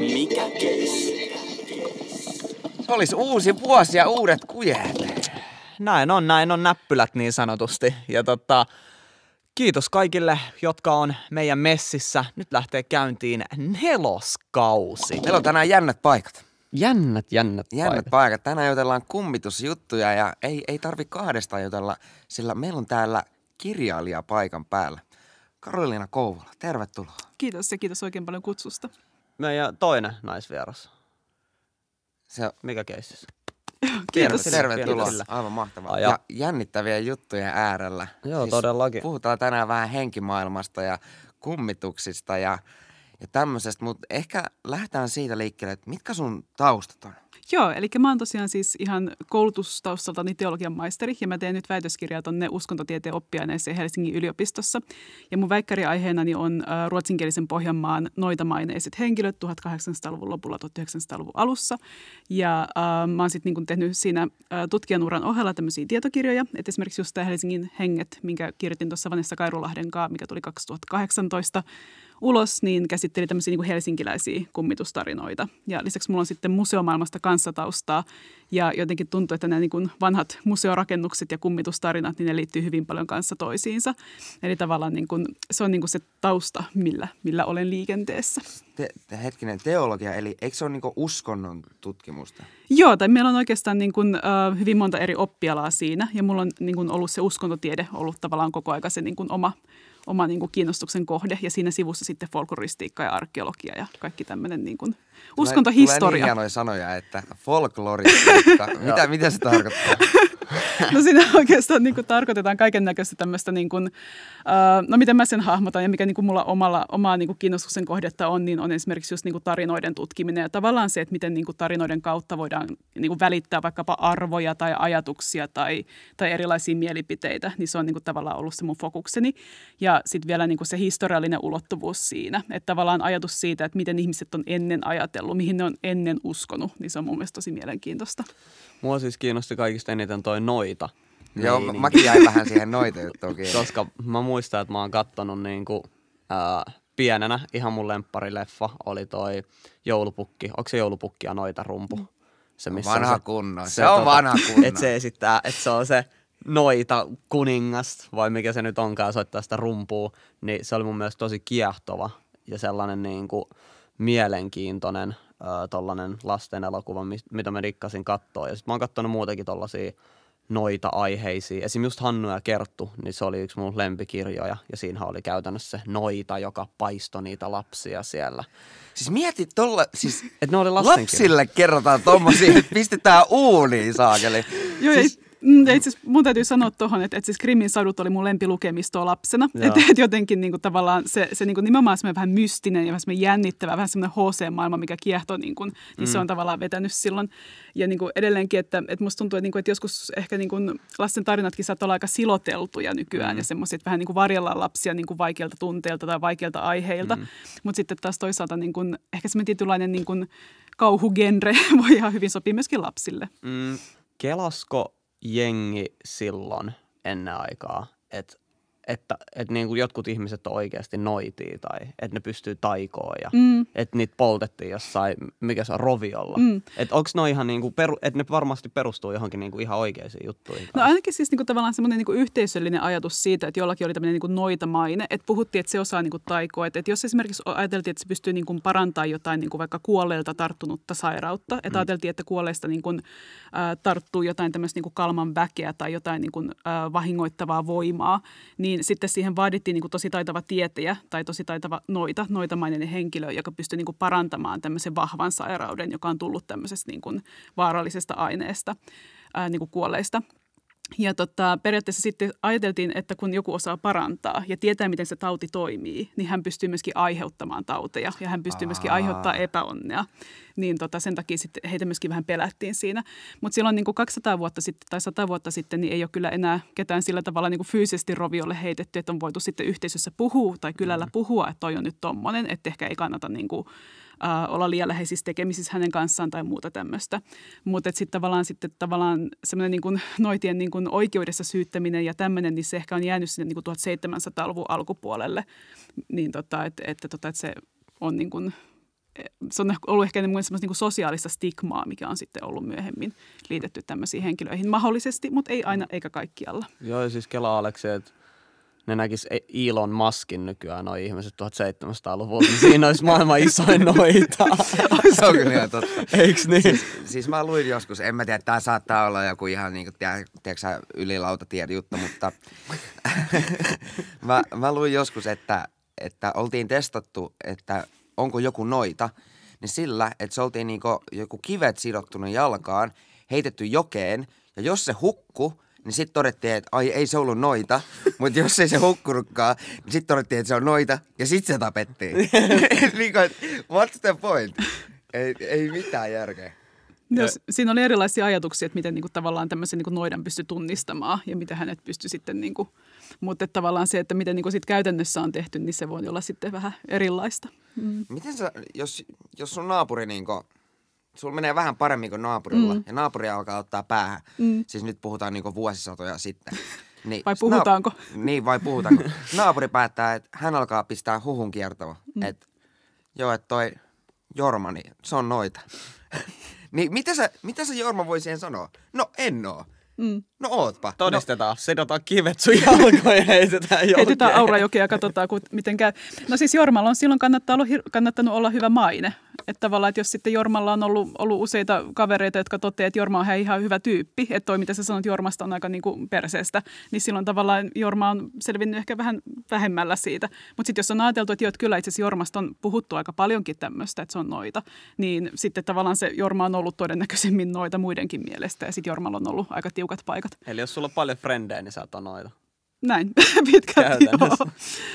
Mikä keis? Olisi uusi vuosi ja uudet kujet. Näin on, näin on näppylät niin sanotusti. Ja tota, kiitos kaikille, jotka on meidän messissä. Nyt lähtee käyntiin neloskausi. Meillä on tänään jännät paikat. Jännät, jännät, jännät paikat. paikat. Tänään jutellaan kummitusjuttuja ja ei, ei tarvi kahdesta jutella, sillä meillä on täällä kirjailija paikan päällä. Karoliina Kouvola, tervetuloa. Kiitos ja kiitos oikein paljon kutsusta meidän toinen naisvieras. Se, Mikä keissi? Kiitos. Tervetuloa. Kiitos. Aivan mahtavaa. Ja jännittäviä juttuja äärellä. Joo, siis todellakin. Puhutaan tänään vähän henkimaailmasta ja kummituksista ja, ja tämmöisestä, mutta ehkä lähdetään siitä liikkeelle, että mitkä sun taustat on? Joo, eli mä oon tosiaan siis ihan koulutustaustaltani teologian maisteri ja mä teen nyt väitöskirjaa tuonne uskontotieteen oppiaineeseen Helsingin yliopistossa. Ja mun väikkäriaiheenani niin on äh, ruotsinkielisen Pohjanmaan noitamaineet henkilöt 1800-luvun lopulla 1900-luvun alussa. Ja äh, mä oon sitten niin tehnyt siinä äh, tutkijan uran ohella tämmöisiä tietokirjoja, että esimerkiksi just tämä Helsingin henget, minkä kirjoitin tuossa Vanessa Kairulahden kanssa, mikä tuli 2018, ulos, niin käsitteli tämmöisiä niin helsinkiläisiä kummitustarinoita. Ja lisäksi mulla on sitten museomaailmasta kanssataustaa ja jotenkin tuntuu, että nämä niin kuin vanhat museorakennukset ja kummitustarinat, niin ne liittyy hyvin paljon kanssa toisiinsa. Eli tavallaan niin kuin, se on niin kuin se tausta, millä, millä olen liikenteessä. Te, te, hetkinen, teologia, eli eikö se ole niin uskonnon tutkimusta? Joo, tai meillä on oikeastaan niin kuin, äh, hyvin monta eri oppialaa siinä ja mulla on niin kuin ollut se uskontotiede ollut tavallaan koko ajan se niin kuin oma oma niin kuin kiinnostuksen kohde ja siinä sivussa sitten folkloristiikka ja arkeologia ja kaikki tämmöinen niin kuin uskontohistoria. Tulee, tulee niin hienoja sanoja, että folkloristiikka, mitä, mitä se tarkoittaa? No siinä oikeastaan niin kuin, tarkoitetaan kaiken näköistä tämmöistä, niin kuin, uh, no miten mä sen hahmotan ja mikä niin kuin mulla omalla, omaa niin kuin kiinnostuksen kohdetta on, niin on esimerkiksi just niin kuin tarinoiden tutkiminen ja tavallaan se, että miten niin kuin tarinoiden kautta voidaan niin kuin välittää vaikkapa arvoja tai ajatuksia tai, tai erilaisia mielipiteitä, niin se on niin kuin tavallaan ollut se mun fokukseni. Ja sitten vielä niin kuin se historiallinen ulottuvuus siinä, että tavallaan ajatus siitä, että miten ihmiset on ennen ajatellut, mihin ne on ennen uskonut, niin se on mun mielestä tosi mielenkiintoista. Mua siis kiinnosti kaikista eniten toi noita. Niin, Joo, niin. mäkin jäin vähän siihen noita juttuun Koska mä muistan, että mä oon kattonut niinku, äh, pienenä ihan mun lempparileffa oli toi joulupukki. Onko se joulupukki ja noita rumpu? Se, missä vanha on se, kunno. Se, se on tota, vanha kunno. Että se esittää, että se on se noita kuningas, vai mikä se nyt onkaan, soittaa sitä rumpua. Niin se oli mun mielestä tosi kiehtova ja sellainen niin kuin mielenkiintoinen tollanen lasten elokuva, mitä mä rikkasin katsoa. Ja sit mä oon katsonut muutenkin tollasia noita aiheisia. Esim. just Hannu ja Kerttu, niin se oli yksi mun lempikirjoja. Ja siinä oli käytännössä noita, joka paistoi niitä lapsia siellä. Siis mieti tuolla, siis Et ne oli lapsille kerrotaan tommosia, että pistetään uuniin saakeli. Joo, siis, Mm, ja itse siis mun täytyy sanoa tuohon, että, että siis Krimin sadut oli mun lempilukemistoa lapsena. Että et jotenkin niin tavallaan se, se niin nimenomaan semmoinen vähän mystinen ja vähän jännittävä, vähän semmoinen HC-maailma, mikä kiehtoo, niinku, niin, niin mm. se on tavallaan vetänyt silloin. Ja niin edelleenkin, että, et musta tuntuu, että, niin kuin, että joskus ehkä niin lasten tarinatkin saattaa olla aika siloteltuja nykyään mm. ja semmoisia, että vähän niin varjellaan lapsia niin kuin vaikeilta tunteilta tai vaikeilta aiheilta. Mm. Mutta sitten taas toisaalta niin ehkä semmoinen tietynlainen niin kauhugenre voi ihan hyvin sopia myöskin lapsille. Mm. Kelasko jengi silloin ennen aikaa, että että, että niin kuin jotkut ihmiset on oikeasti noitia tai että ne pystyy taikoon ja mm. että niitä poltettiin jossain, mikä se on, roviolla. Mm. Että onko ne ihan niin kuin, peru, että ne varmasti perustuu johonkin niin kuin ihan oikeisiin juttuihin? No ainakin siis niin kuin tavallaan semmoinen niin kuin yhteisöllinen ajatus siitä, että jollakin oli tämmöinen niin kuin noitamaine, että puhuttiin, että se osaa niin kuin taikoa. Että, että jos esimerkiksi ajateltiin, että se pystyy niin kuin parantamaan jotain niin kuin vaikka kuolleelta tarttunutta sairautta, että mm. ajateltiin, että kuolleesta niin kuin, äh, tarttuu jotain tämmöistä niin kuin kalman väkeä tai jotain niin kuin, äh, vahingoittavaa voimaa, niin niin sitten siihen vaadittiin niin kuin tosi taitava tietäjä tai tosi taitava noita, noitamainen henkilö, joka pystyi niin kuin parantamaan tämmöisen vahvan sairauden, joka on tullut tämmöisestä niin kuin vaarallisesta aineesta, ää, niin kuin kuolleista – ja tota, periaatteessa sitten ajateltiin, että kun joku osaa parantaa ja tietää, miten se tauti toimii, niin hän pystyy myöskin aiheuttamaan tauteja ja hän pystyy Aa. myöskin aiheuttaa epäonnea. Niin tota, sen takia sitten heitä myöskin vähän pelättiin siinä. Mutta silloin niin kuin 200 vuotta sitten tai 100 vuotta sitten niin ei ole kyllä enää ketään sillä tavalla niin kuin fyysisesti roviolle heitetty, että on voitu sitten yhteisössä puhua tai kylällä mm. puhua, että toi on nyt tommonen, että ehkä ei kannata niin kuin äh, olla liian läheisissä tekemisissä hänen kanssaan tai muuta tämmöistä. Mutta sitten tavallaan, sitten tavallaan semmoinen niin noitien niin kun oikeudessa syyttäminen ja tämmöinen, niin se ehkä on jäänyt sinne niin kun 1700-luvun alkupuolelle. Niin tota, että et, tota, et se on niin kun, e, se on ollut ehkä semmoista niin sosiaalista stigmaa, mikä on sitten ollut myöhemmin liitetty tämmöisiin henkilöihin mahdollisesti, mutta ei aina eikä kaikkialla. Joo, ja siis Kela Aleksi, että ne näkis e- Elon Muskin nykyään, noin ihmiset 1700-luvulta, niin siinä olisi maailman isoin noita. Se on kyllä totta. Eiks niin? Siis, siis mä luin joskus, en mä tiedä, tää saattaa olla joku ihan niinku, tiedätkö ylilautatiede juttu, mutta mä, mä luin joskus, että, että oltiin testattu, että onko joku noita, niin sillä, että se oltiin niinku joku kivet sidottunut jalkaan, heitetty jokeen, ja jos se hukku, niin sitten todettiin, että ai ei se ollut noita, mutta jos ei se hukkunutkaan, niin sitten todettiin, että se on noita, ja sitten se tapettiin. niin kuin, what's the point? Ei, ei mitään järkeä. No, siinä oli erilaisia ajatuksia, että miten niin kuin, tavallaan tämmöisen niin kuin noidan pystyi tunnistamaan ja miten hänet pystyi sitten, niin kuin, mutta että tavallaan se, että miten niin kuin, sit käytännössä on tehty, niin se voi olla sitten vähän erilaista. Mm. Miten sä, jos, jos sun naapuri niin kuin sulla menee vähän paremmin kuin naapurilla mm. ja naapuri alkaa ottaa päähän. Mm. Siis nyt puhutaan niinku vuosisatoja sitten. Niin, vai puhutaanko? Naap- niin, vai puhutaanko. naapuri päättää, että hän alkaa pistää huhun kiertoa. Mm. Että joo, että toi Jorma, niin se on noita. niin mitä sä, mitä sä Jorma voi siihen sanoa? No en oo. Mm. No ootpa. No. Todistetaan. No. Sedotaan kivet sun ja heitetään jokeen. Heitetään Aurajokea ja katsotaan, miten käy. No siis Jormalla on silloin kannattaa olla, kannattanut olla hyvä maine. Että tavallaan, että jos sitten Jormalla on ollut, ollut useita kavereita, jotka toteavat, että Jorma on ihan hyvä tyyppi, että toi mitä sä sanot Jormasta on aika niin kuin perseestä, niin silloin tavallaan Jorma on selvinnyt ehkä vähän vähemmällä siitä. Mutta sitten jos on ajateltu, että, jo, että kyllä itse asiassa Jormasta on puhuttu aika paljonkin tämmöistä, että se on noita, niin sitten tavallaan se Jorma on ollut todennäköisemmin noita muidenkin mielestä ja sitten Jormalla on ollut aika tiukat paikat. Eli jos sulla on paljon frendejä, niin sä oot noita näin pitkälti joo.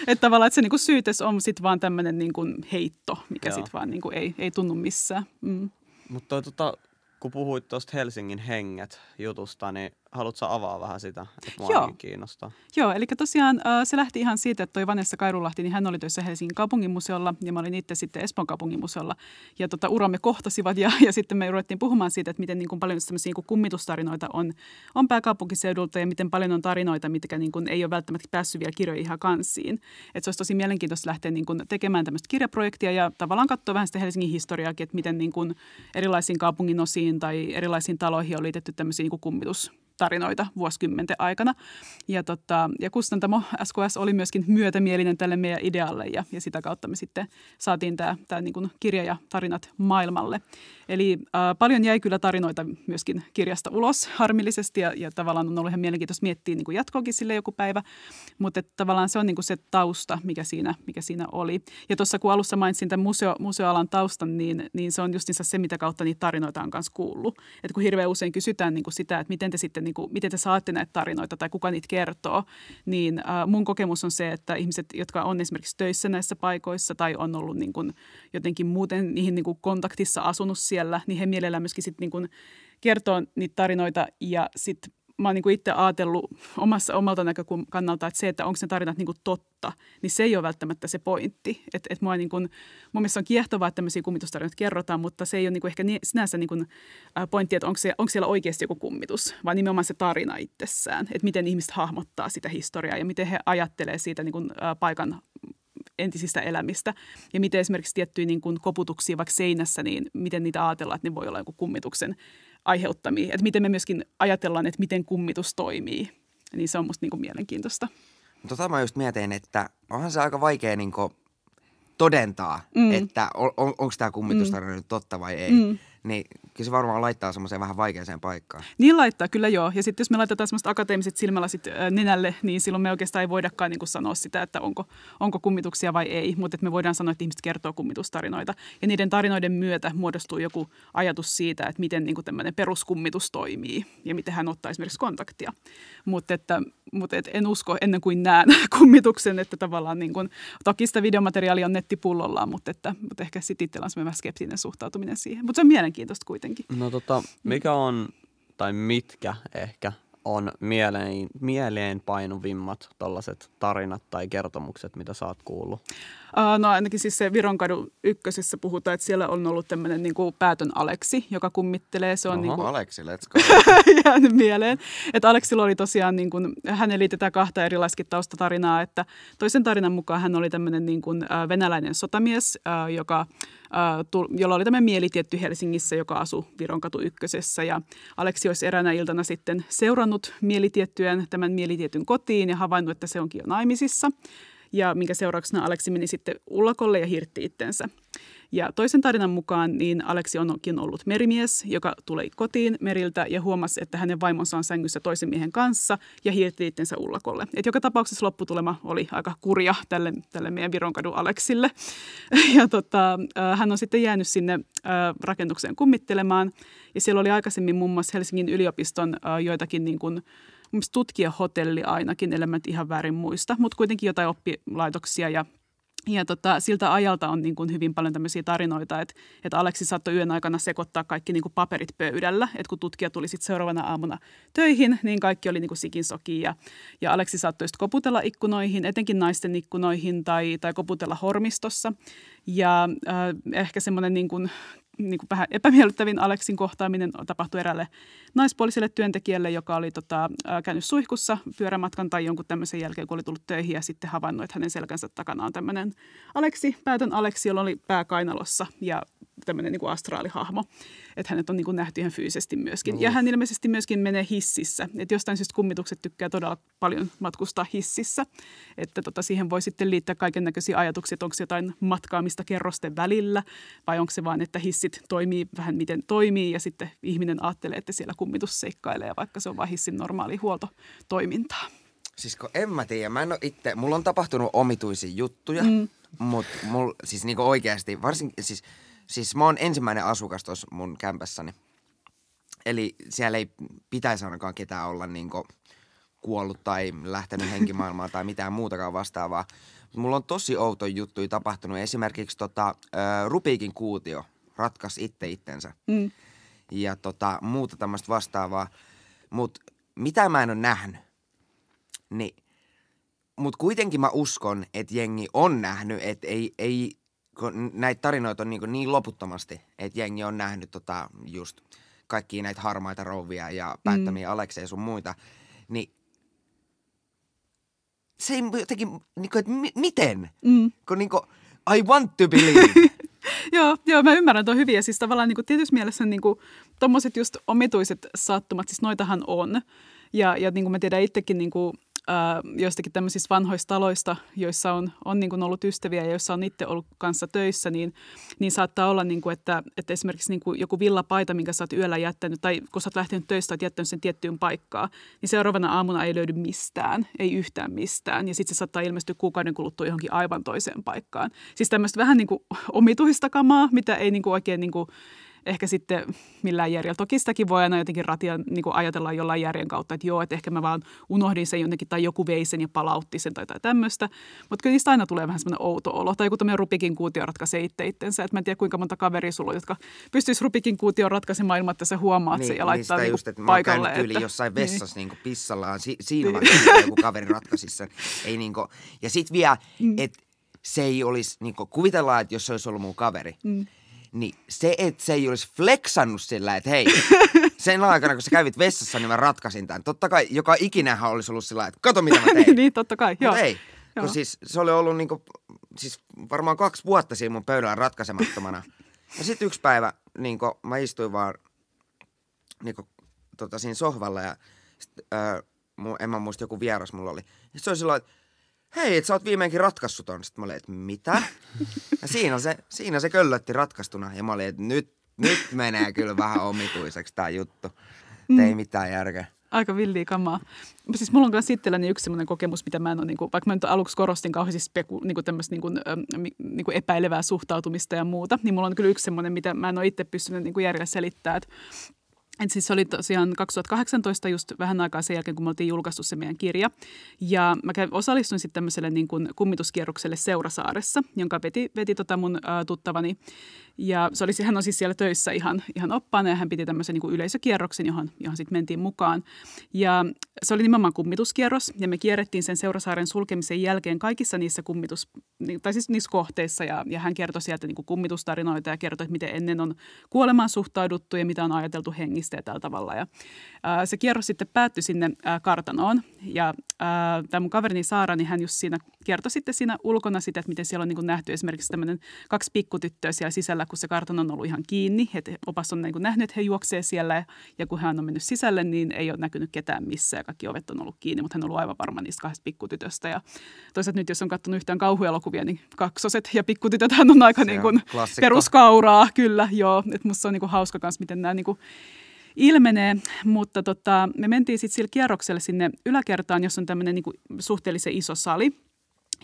Että tavallaan että se niinku syytes on sitten vaan tämmöinen niinku heitto, mikä sitten vaan niinku ei, ei tunnu missään. Mm. Mutta tota, kun puhuit tuosta Helsingin henget jutusta, niin haluatko avaa vähän sitä, että Joo. kiinnostaa? Joo, eli tosiaan äh, se lähti ihan siitä, että toi Vanessa Kairulahti, niin hän oli töissä Helsingin kaupunginmuseolla ja mä olin itse sitten Espoon kaupunginmuseolla. Ja tota, uramme kohtasivat ja, ja sitten me ruvettiin puhumaan siitä, että miten niin kuin paljon tämmöisiä niin kuin kummitustarinoita on, on pääkaupunkiseudulta ja miten paljon on tarinoita, mitkä niin kuin ei ole välttämättä päässyt vielä kirjoihin ihan kanssiin. Että se olisi tosi mielenkiintoista lähteä niin kuin tekemään tämmöistä kirjaprojektia ja tavallaan katsoa vähän sitä Helsingin historiaakin, että miten niin kuin erilaisiin kaupungin osiin tai erilaisiin taloihin on liitetty tämmöisiä niin kuin kummitus tarinoita vuosikymmenten aikana. Ja, tota, ja kustantamo SKS oli myöskin myötämielinen tälle meidän idealle ja, ja sitä kautta me sitten saatiin tämä, niin kirja ja tarinat maailmalle. Eli äh, paljon jäi kyllä tarinoita myöskin kirjasta ulos harmillisesti ja, ja tavallaan on ollut ihan mielenkiintoista miettiä niin kuin jatkoakin sille joku päivä. Mutta tavallaan se on niin kuin se tausta, mikä siinä, mikä siinä oli. Ja tuossa kun alussa mainitsin tämän museo, museoalan taustan, niin, niin se on just se, mitä kautta niitä tarinoita on myös kuullut. Et kun hirveän usein kysytään niin kuin sitä, että miten te sitten niin kuin, miten te saatte näitä tarinoita tai kuka niitä kertoo, niin äh, mun kokemus on se, että ihmiset, jotka on esimerkiksi töissä näissä paikoissa tai on ollut niin kuin jotenkin muuten niihin niin kuin kontaktissa asunut siellä, siellä, niin he mielellään myöskin sitten niin kuin kertoo niitä tarinoita ja sitten mä oon niin itse ajatellut omassa omalta näkökannalta, että se, että onko ne tarinat niin kuin totta, niin se ei ole välttämättä se pointti. Et, et mua niin kuin, mun mielestä on kiehtovaa, että tämmöisiä kummitustarinoita kerrotaan, mutta se ei ole niin kuin ehkä ni, sinänsä niin kuin, pointti, että onko, se, onko siellä oikeasti joku kummitus, vaan nimenomaan se tarina itsessään, että miten ihmiset hahmottaa sitä historiaa ja miten he ajattelee siitä niin kuin, ä, paikan entisistä elämistä. Ja miten esimerkiksi tiettyjä niin kuin koputuksia vaikka seinässä, niin miten niitä ajatellaan, että ne voi olla joku kummituksen aiheuttamia. Että miten me myöskin ajatellaan, että miten kummitus toimii. Niin se on musta niin kuin mielenkiintoista. No tota mä just mietin, että onhan se aika vaikea niin kuin todentaa, mm. että on, on, onko tämä kummitus mm. totta vai ei. Mm niin kyllä se varmaan laittaa semmoiseen vähän vaikeaseen paikkaan. Niin laittaa, kyllä joo. Ja sitten jos me laitetaan semmoista akateemiset silmälasit äh, nenälle, niin silloin me oikeastaan ei voidakaan niin kuin sanoa sitä, että onko, onko kummituksia vai ei. Mutta me voidaan sanoa, että ihmiset kertoo kummitustarinoita. Ja niiden tarinoiden myötä muodostuu joku ajatus siitä, että miten niin kuin tämmöinen peruskummitus toimii ja miten hän ottaa esimerkiksi kontaktia. Mutta että, mut en usko ennen kuin näen kummituksen, että tavallaan niin kuin, toki sitä videomateriaalia on nettipullollaan, mutta, että, mutta ehkä sitten itsellä on semmoinen skeptinen suhtautuminen siihen. Mutta se on mielenkiintoista kuitenkin. No tota, mikä on, tai mitkä ehkä, on mieleen, mieleen painuvimmat tällaiset tarinat tai kertomukset, mitä sä oot kuullut? No ainakin siis se Vironkadun ykkösessä puhutaan, että siellä on ollut tämmöinen niin kuin päätön Aleksi, joka kummittelee. Se on Oho, niin kuin... Aleksi, let's go. jäänyt mieleen. Että Aleksilla oli tosiaan, niin kuin, hänen liitetään kahta erilaiskin taustatarinaa, että toisen tarinan mukaan hän oli tämmöinen niin kuin, venäläinen sotamies, joka jolla oli tämä mielitietty Helsingissä, joka asui Vironkatu ykkösessä. Ja Aleksi olisi eräänä iltana sitten seurannut mielitiettyään tämän mielitietyn kotiin ja havainnut, että se onkin jo naimisissa ja minkä seurauksena Aleksi meni sitten ullakolle ja hirtti itsensä. Ja toisen tarinan mukaan niin Aleksi onkin ollut merimies, joka tuli kotiin meriltä ja huomasi, että hänen vaimonsa on sängyssä toisen miehen kanssa ja hirtti itsensä ullakolle. Et joka tapauksessa lopputulema oli aika kurja tälle, tälle meidän Vironkadun Aleksille. Ja tota, äh, hän on sitten jäänyt sinne äh, rakennukseen kummittelemaan ja siellä oli aikaisemmin muun mm. muassa Helsingin yliopiston äh, joitakin niin kuin, hotelli ainakin, elämät ihan väärin muista, mutta kuitenkin jotain oppilaitoksia ja ja tota, siltä ajalta on niin kuin hyvin paljon tämmöisiä tarinoita, että, että Aleksi saattoi yön aikana sekoittaa kaikki niin kuin paperit pöydällä. Että kun tutkija tuli sitten seuraavana aamuna töihin, niin kaikki oli niin kuin sikin soki. Ja, ja Aleksi saattoi sitten koputella ikkunoihin, etenkin naisten ikkunoihin tai, tai koputella hormistossa. Ja äh, ehkä semmoinen niin kuin, niin kuin vähän epämiellyttävin Aleksin kohtaaminen tapahtui erälle naispuoliselle työntekijälle, joka oli tota, käynyt suihkussa pyörämatkan tai jonkun tämmöisen jälkeen, kun oli tullut töihin ja sitten havainnut, että hänen selkänsä takana on tämmöinen Aleksi, päätön Aleksi, jolla oli pää kainalossa ja tämmöinen niin kuin astraalihahmo, että hänet on niin kuin nähty ihan fyysisesti myöskin. No. Ja hän ilmeisesti myöskin menee hississä, että jostain syystä kummitukset tykkää todella paljon matkustaa hississä, että tota, siihen voi sitten liittää kaiken näköisiä ajatuksia, että onko jotain matkaamista kerrosten välillä vai onko se vaan, että hissit toimii vähän miten toimii ja sitten ihminen ajattelee, että siellä kummitus seikkailee, vaikka se on vain hissin normaali huoltotoimintaa. Siis kun en mä tiedä, mä en ole itse, mulla on tapahtunut omituisia juttuja, mm. mutta mul, siis niinku oikeasti, varsinkin, siis, siis mä oon ensimmäinen asukas tuossa mun kämpässäni. Eli siellä ei pitäisi ainakaan ketään olla niinku kuollut tai lähtenyt henkimaailmaan tai mitään muutakaan vastaavaa. Mulla on tosi outo juttu tapahtunut. Esimerkiksi tota, äh, Rupiikin kuutio ratkaisi itse itsensä. Mm ja tota, muuta tämmöistä vastaavaa. Mutta mitä mä en ole nähnyt, niin, mutta kuitenkin mä uskon, että jengi on nähnyt, että ei, ei, kun näitä tarinoita on niin, niin loputtomasti, että jengi on nähnyt tota, just kaikkia näitä harmaita rouvia ja mm. päättämiä mm. Alekseja sun muita, niin se ei jotenkin, niin kuin, että miten? Mm. Kun niin kuin, I want to believe. joo, joo, mä ymmärrän, tuon hyviä. Siis tavallaan niin kuin, tietysti mielessä niin tuommoiset tommoset just omituiset sattumat, siis noitahan on. Ja, ja niin kuin mä tiedän itsekin, niin kuin, ää, äh, joistakin tämmöisistä vanhoista taloista, joissa on, on niin kuin ollut ystäviä ja joissa on itse ollut kanssa töissä, niin, niin saattaa olla, niin kuin, että, että esimerkiksi niin kuin joku villapaita, minkä sä oot yöllä jättänyt, tai kun sä oot lähtenyt töistä, oot jättänyt sen tiettyyn paikkaan, niin seuraavana aamuna ei löydy mistään, ei yhtään mistään. Ja sitten se saattaa ilmestyä kuukauden kuluttua johonkin aivan toiseen paikkaan. Siis tämmöistä vähän niin kuin omituista kamaa, mitä ei niin kuin oikein niin kuin ehkä sitten millään järjellä. Toki sitäkin voi aina jotenkin ratia niin kuin ajatella jollain järjen kautta, että joo, että ehkä mä vaan unohdin sen jonnekin tai joku vei sen ja palautti sen tai, tai tämmöistä. Mutta kyllä niistä aina tulee vähän semmoinen outo olo. Tai joku tämmöinen rupikin kuutio ratkaisee itse itsensä. Että mä en tiedä kuinka monta kaveria sulla on, jotka pystyisi rupikin kuutio ratkaisemaan ilman, että sä huomaat niin, sen ja laittaa niin, niinku just, että paikalle. Mä että... Yli jossain niin. vessassa niin. niin pissallaan. Si- siinä niin. Vaikka, joku kaveri ratkaisi sen. Ei niin kuin... Ja sitten vielä, mm. että se ei olisi, niin kuvitellaan, että jos se olisi ollut mun kaveri, mm niin se, että se ei olisi fleksannut sillä, että hei, sen aikana kun sä kävit vessassa, niin mä ratkaisin tämän. Totta kai joka ikinähän olisi ollut sillä, että kato mitä mä tein. niin, totta kai, joo. ei, kun joo. siis se oli ollut niinku, siis varmaan kaksi vuotta siinä mun pöydällä ratkaisemattomana. ja sitten yksi päivä niinku, mä istuin vaan niinku, tota, siinä sohvalla ja sit, öö, mun, en mä muista joku vieras mulla oli. Ja se oli silloin, että hei, et sä oot viimeinkin ratkaissut on. Sitten mä olin, että mitä? Ja siinä se, siinä se köllötti ratkaistuna. Ja mä olin, että nyt, nyt menee kyllä vähän omituiseksi tämä juttu. Mm. Ei mitään järkeä. Aika villiä kamaa. Siis mulla on myös itselläni niin yksi sellainen kokemus, mitä mä en ole, niin kuin, vaikka mä nyt aluksi korostin kauheasti speku, niin kuin niin kuin, ähm, niin kuin epäilevää suhtautumista ja muuta, niin mulla on kyllä yksi sellainen, mitä mä en ole itse pystynyt niin järjellä selittämään, että et siis se oli tosiaan 2018 just vähän aikaa sen jälkeen, kun me oltiin julkaistu se meidän kirja. Ja mä osallistuin sitten tämmöiselle niin kuin kummituskierrokselle Seurasaaressa, jonka veti, veti tota mun ä, tuttavani ja se oli, hän on siis siellä töissä ihan, ihan oppaana ja hän piti tämmöisen niin kuin yleisökierroksen, johon, johon sitten mentiin mukaan. Ja se oli nimenomaan kummituskierros ja me kierrettiin sen Seurasaaren sulkemisen jälkeen kaikissa niissä kummitus, tai siis niissä kohteissa. Ja, ja hän kertoi sieltä niin kuin kummitustarinoita ja kertoi, että miten ennen on kuolemaan suhtauduttu ja mitä on ajateltu hengistä ja tällä tavalla. Ja, ää, se kierros sitten päättyi sinne ää, kartanoon ja tämä mun kaverini Saara, niin hän just siinä kertoi sitten siinä ulkona sitä, että miten siellä on niin kuin nähty esimerkiksi tämmöinen kaksi pikkutyttöä siellä sisällä sisällä, kun se kartano on ollut ihan kiinni. Et opas on niin kuin nähnyt, että he juoksee siellä ja kun hän on mennyt sisälle, niin ei ole näkynyt ketään missään ja kaikki ovet on ollut kiinni, mutta hän on ollut aivan varma niistä kahdesta pikkutytöstä. Ja toisaalta nyt, jos on katsonut yhtään kauhuelokuvia, niin kaksoset ja pikkutytöt hän on aika se niin kuin peruskauraa, kyllä, joo. Et musta se on niin kuin hauska myös, miten nämä niin kuin ilmenee, mutta tota, me mentiin sitten sillä kierroksella sinne yläkertaan, jossa on tämmöinen niin suhteellisen iso sali –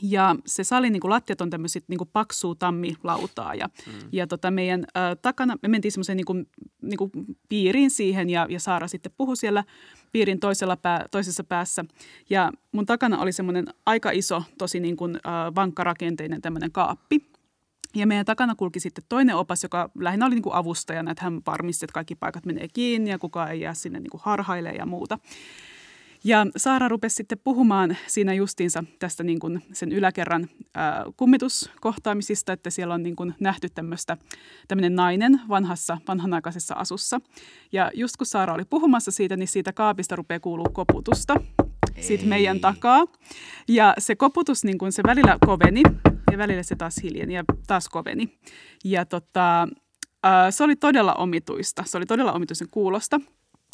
ja se salin niin kuin lattiat on tämmöiset niin paksuu tammilautaa. Ja, mm. ja tota meidän ä, takana, me mentiin semmoiseen niin kuin, niin kuin piiriin siihen ja, ja Saara sitten puhui siellä piirin toisella pää, toisessa päässä. Ja mun takana oli semmoinen aika iso, tosi niin kuin, ä, vankkarakenteinen tämmöinen kaappi. Ja meidän takana kulki sitten toinen opas, joka lähinnä oli niin kuin avustajana, että hän varmisti, että kaikki paikat menee kiinni ja kukaan ei jää sinne niin kuin harhaille ja muuta. Ja Saara rupesi sitten puhumaan siinä justiinsa tästä niin kuin sen yläkerran ää, kummituskohtaamisista, että siellä on niin kuin nähty tämmöistä, tämmöinen nainen vanhassa, vanhanaikaisessa asussa. Ja just kun Saara oli puhumassa siitä, niin siitä kaapista rupeaa kuuluu koputusta siitä meidän takaa. Ja se koputus, niin kun se välillä koveni ja välillä se taas hiljeni ja taas koveni. Ja tota, se oli todella omituista. Se oli todella omituisen kuulosta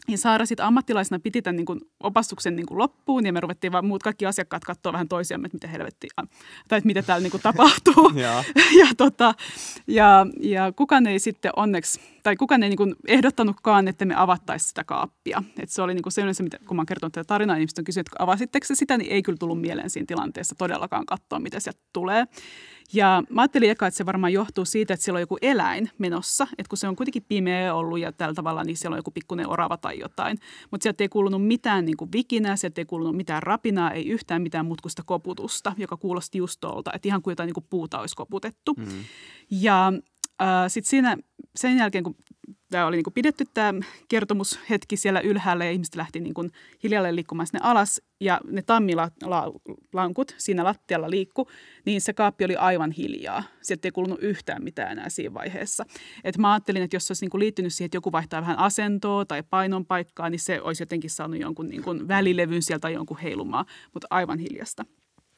niin Saara sitten ammattilaisena piti tämän niin kuin opastuksen niin kuin loppuun ja me ruvettiin vaan muut kaikki asiakkaat katsoa vähän toisiamme, että mitä helvettiä, tai että mitä täällä niin kuin tapahtuu. ja. ja, tota, ja, ja kukaan ei sitten onneksi, tai kukaan ei niin kuin ehdottanutkaan, että me avattaisiin sitä kaappia. Et se oli niin kuin se yleensä, mitä, kun mä oon kertonut tätä tarinaa, niin ihmiset on kysynyt, että avasitteko se sitä, niin ei kyllä tullut mieleen siinä tilanteessa todellakaan katsoa, mitä sieltä tulee. Ja mä ajattelin eka, että se varmaan johtuu siitä, että siellä on joku eläin menossa. Että kun se on kuitenkin pimeä ollut ja tällä tavalla, niin siellä on joku pikkuinen orava tai jotain. Mutta sieltä ei kuulunut mitään niin kuin vikinää, sieltä ei kuulunut mitään rapinaa, ei yhtään mitään mutkusta koputusta, joka kuulosti just tuolta. Että ihan kuin jotain niin kuin puuta olisi koputettu. Mm-hmm. Ja äh, sitten siinä sen jälkeen, kun tämä oli niin kuin pidetty tämä kertomushetki siellä ylhäällä ja ihmiset lähti niin kuin hiljalleen liikkumaan sinne alas. Ja ne tammilankut siinä lattialla liikku, niin se kaappi oli aivan hiljaa. Sieltä ei kuulunut yhtään mitään enää siinä vaiheessa. Et mä ajattelin, että jos se olisi niin kuin liittynyt siihen, että joku vaihtaa vähän asentoa tai painon paikkaa, niin se olisi jotenkin saanut jonkun niin kuin välilevyn sieltä tai jonkun heilumaa, mutta aivan hiljasta.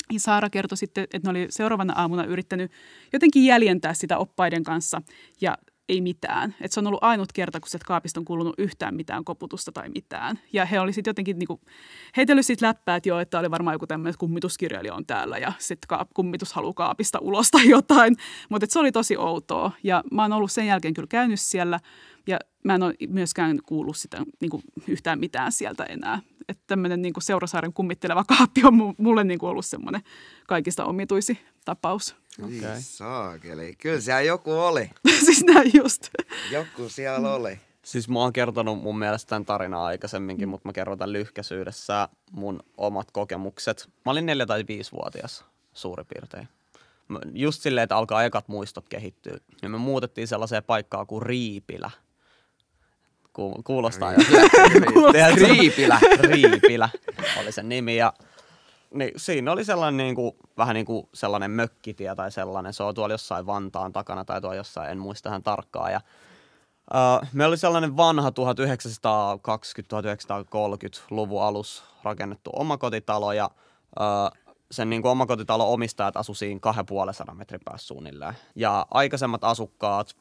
Ja niin Saara kertoi sitten, että ne oli seuraavana aamuna yrittänyt jotenkin jäljentää sitä oppaiden kanssa ja ei mitään. Et se on ollut ainut kerta, kun sieltä kaapista on kuulunut yhtään mitään koputusta tai mitään. Ja he olivat sitten jotenkin niinku heitellyt sit läppää, että joo, että oli varmaan joku tämmöinen, että kummituskirjailija on täällä ja sitten kaap, kummitus haluaa kaapista ulos tai jotain. Mutta se oli tosi outoa. Ja mä oon ollut sen jälkeen kyllä käynyt siellä ja mä en ole myöskään kuullut sitä niin kuin yhtään mitään sieltä enää. Että tämmöinen niin Seurasaaren kummitteleva kaappi on mulle niin kuin ollut semmoinen kaikista omituisi tapaus. Okay. Saakeli, kyllä siellä joku oli. siis näin just. joku siellä mm. oli. Siis mä oon kertonut mun mielestä tämän tarinaa aikaisemminkin, mm. mutta mä kerron tämän lyhkäisyydessä mun omat kokemukset. Mä olin 4- tai 5-vuotias suurin piirtein. Just silleen, että alkaa ekat muistot kehittyä. Ja niin me muutettiin sellaiseen paikkaan kuin Riipilä – kuulostaa jo kuulostaa. Riipilä. Riipilä oli sen nimi ja niin siinä oli sellainen niin kuin, vähän niin kuin sellainen mökkitie tai sellainen. Se on tuolla jossain Vantaan takana tai tuolla jossain, en muista hän tarkkaan. Ja, uh, äh, meillä oli sellainen vanha 1920-1930-luvun alus rakennettu omakotitalo ja uh, sen niin kuin omakotitalon omistajat asu siinä 250 metrin päässä suunnilleen. Ja aikaisemmat asukkaat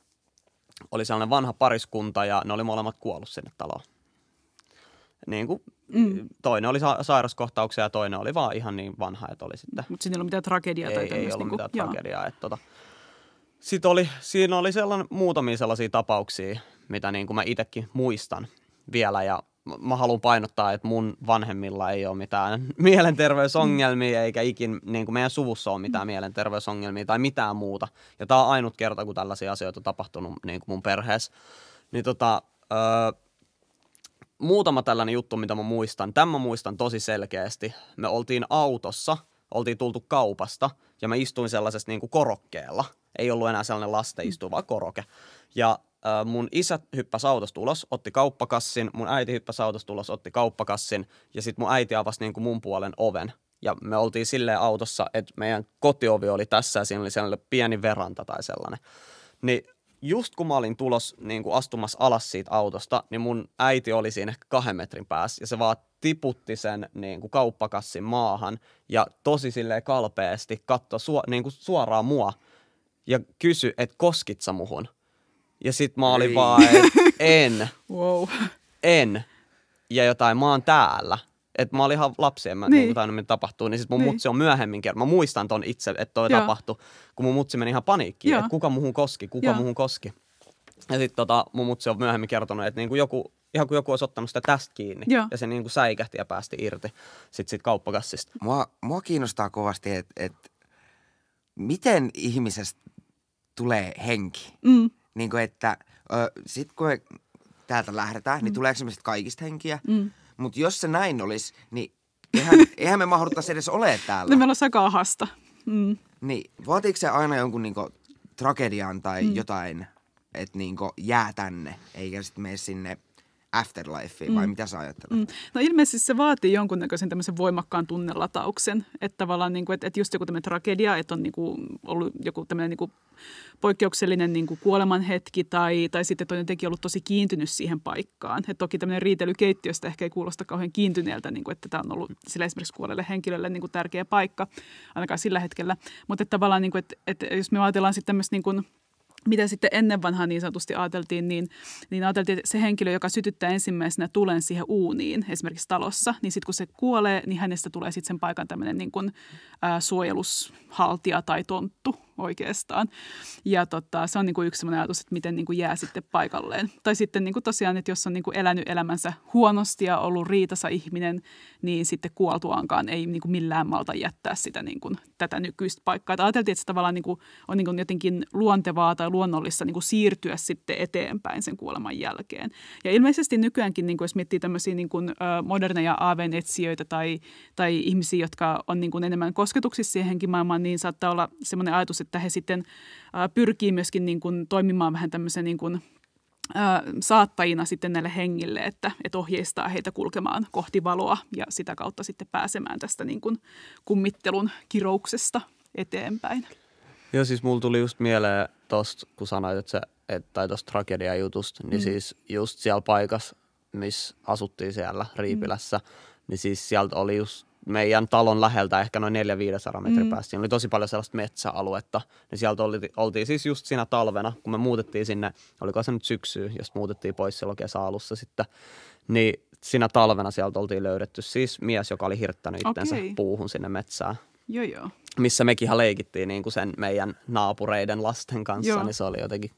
oli sellainen vanha pariskunta ja ne oli molemmat kuollut sinne taloon. Niin kuin Mm. Toinen oli sa- sairaskohtauksia ja toinen oli vaan ihan niin vanha, että oli sitten... Mutta siinä ei ollut mitään tragediaa ei, tai Ei ollut niin kuin, mitään tragediaa. Että tota, sitten oli, siinä oli sellainen, muutamia sellaisia tapauksia, mitä niin kuin mä itsekin muistan vielä ja mä haluan painottaa, että mun vanhemmilla ei ole mitään mielenterveysongelmia, mm. eikä ikin niin kuin meidän suvussa ole mitään mm. mielenterveysongelmia tai mitään muuta. Ja tämä on ainut kerta, kun tällaisia asioita on tapahtunut niin kuin mun perheessä. Niin tota, ö, muutama tällainen juttu, mitä mä muistan. Tämä mä muistan tosi selkeästi. Me oltiin autossa, oltiin tultu kaupasta ja mä istuin sellaisessa niin kuin korokkeella. Ei ollut enää sellainen lasten istuva koroke. Ja mun isä hyppäsi autosta ulos, otti kauppakassin, mun äiti hyppäsi autosta ulos, otti kauppakassin ja sitten mun äiti avasi niin kuin mun puolen oven. Ja me oltiin silleen autossa, että meidän kotiovi oli tässä ja siinä oli sellainen pieni veranta tai sellainen. Niin just kun mä olin tulos niin kuin astumassa alas siitä autosta, niin mun äiti oli siinä ehkä kahden metrin päässä ja se vaan tiputti sen niin kuin kauppakassin maahan ja tosi silleen kalpeasti katsoi niin kuin suoraan mua ja kysyi, että koskit sä muhun? Ja sit mä olin Ei. vaan, et, en, Wow. en. Ja jotain, mä oon täällä. että mä olin ihan lapsi, en mä niin. Niin. mitä tapahtuu. Niin sit mun Niin. mutsi on myöhemmin kerran. Mä muistan ton itse, että toi Joo. tapahtui. Kun mun mutsi meni ihan paniikkiin, että kuka muhun koski, kuka Joo. muhun koski. Ja sit tota, mun mutsi on myöhemmin kertonut, että niinku joku, ihan kuin joku olisi ottanut sitä tästä kiinni. Joo. Ja se niinku säikähti ja päästi irti sit, sit kauppakassista. Mua, mua kiinnostaa kovasti, että et, miten ihmisestä tulee henki. Mm niin kuin, että sitten kun me täältä lähdetään, niin mm. niin tuleeko meistä kaikista henkiä? Mm. Mutta jos se näin olisi, niin eihän, eihän me mahduttaisi edes ole täällä. Niin meillä on sakahasta. Mm. Niin, vaatiiko se aina jonkun niinku tragedian tai mm. jotain, että niinku jää tänne, eikä sitten mene sinne afterlifeen vai mm. mitä sä ajattelet? Mm. No ilmeisesti se vaatii jonkunnäköisen tämmöisen voimakkaan tunnelatauksen, että tavallaan niin kuin, että, että just joku tämmöinen tragedia, että on niin kuin ollut joku tämmöinen niin kuin poikkeuksellinen niin kuin kuolemanhetki tai, tai sitten, että on jotenkin ollut tosi kiintynyt siihen paikkaan. Et toki tämmöinen riitely keittiöstä ehkä ei kuulosta kauhean kiintyneeltä, niin kuin, että tämä on ollut sillä esimerkiksi kuolelle henkilölle niin kuin tärkeä paikka, ainakaan sillä hetkellä. Mutta että tavallaan, niin kuin, että, että jos me ajatellaan sitten tämmöistä niin kuin – mitä sitten ennen vanhaa niin sanotusti ajateltiin, niin, niin ajateltiin, että se henkilö, joka sytyttää ensimmäisenä tulen siihen uuniin, esimerkiksi talossa, niin sitten kun se kuolee, niin hänestä tulee sitten sen paikan tämmöinen niin kuin, ä, suojelushaltija tai tonttu oikeastaan. Ja tota, se on niin kuin yksi sellainen ajatus, että miten niin kuin jää sitten paikalleen. Tai sitten niin kuin tosiaan, että jos on niin kuin elänyt elämänsä huonosti ja ollut riitasa ihminen, niin sitten kuoltuaankaan ei niin kuin millään malta jättää sitä niin kuin, tätä nykyistä paikkaa. Että ajateltiin, että se tavallaan niin kuin, on niin kuin jotenkin luontevaa tai luonnollista niin kuin siirtyä sitten eteenpäin sen kuoleman jälkeen. Ja ilmeisesti nykyäänkin, niin kuin jos miettii tämmöisiä niin kuin, moderneja AV-etsijöitä tai, tai ihmisiä, jotka on niin kuin enemmän kosketuksissa siihenkin maailmaan, niin saattaa olla semmoinen ajatus, että että he sitten pyrkii myöskin niin kuin toimimaan vähän tämmöisen niin kuin saattajina sitten näille hengille, että, että ohjeistaa heitä kulkemaan kohti valoa ja sitä kautta sitten pääsemään tästä niin kuin kummittelun kirouksesta eteenpäin. Joo, siis mulla tuli just mieleen tuosta, kun sanoit, että se, et, tai tuosta tragediajutusta, niin mm. siis just siellä paikassa, missä asuttiin siellä Riipilässä, mm. niin siis sieltä oli just meidän talon läheltä ehkä noin 400-500 metriä mm. päästä. Siinä oli tosi paljon sellaista metsäaluetta. Ja niin sieltä oli, oltiin siis just siinä talvena, kun me muutettiin sinne, oliko se nyt syksy, jos muutettiin pois silloin kesäalussa sitten, niin sinä talvena sieltä oltiin löydetty siis mies, joka oli hirttänyt itsensä okay. puuhun sinne metsään. Joo, joo. Missä mekin ihan leikittiin niin kuin sen meidän naapureiden lasten kanssa, joo. niin se oli jotenkin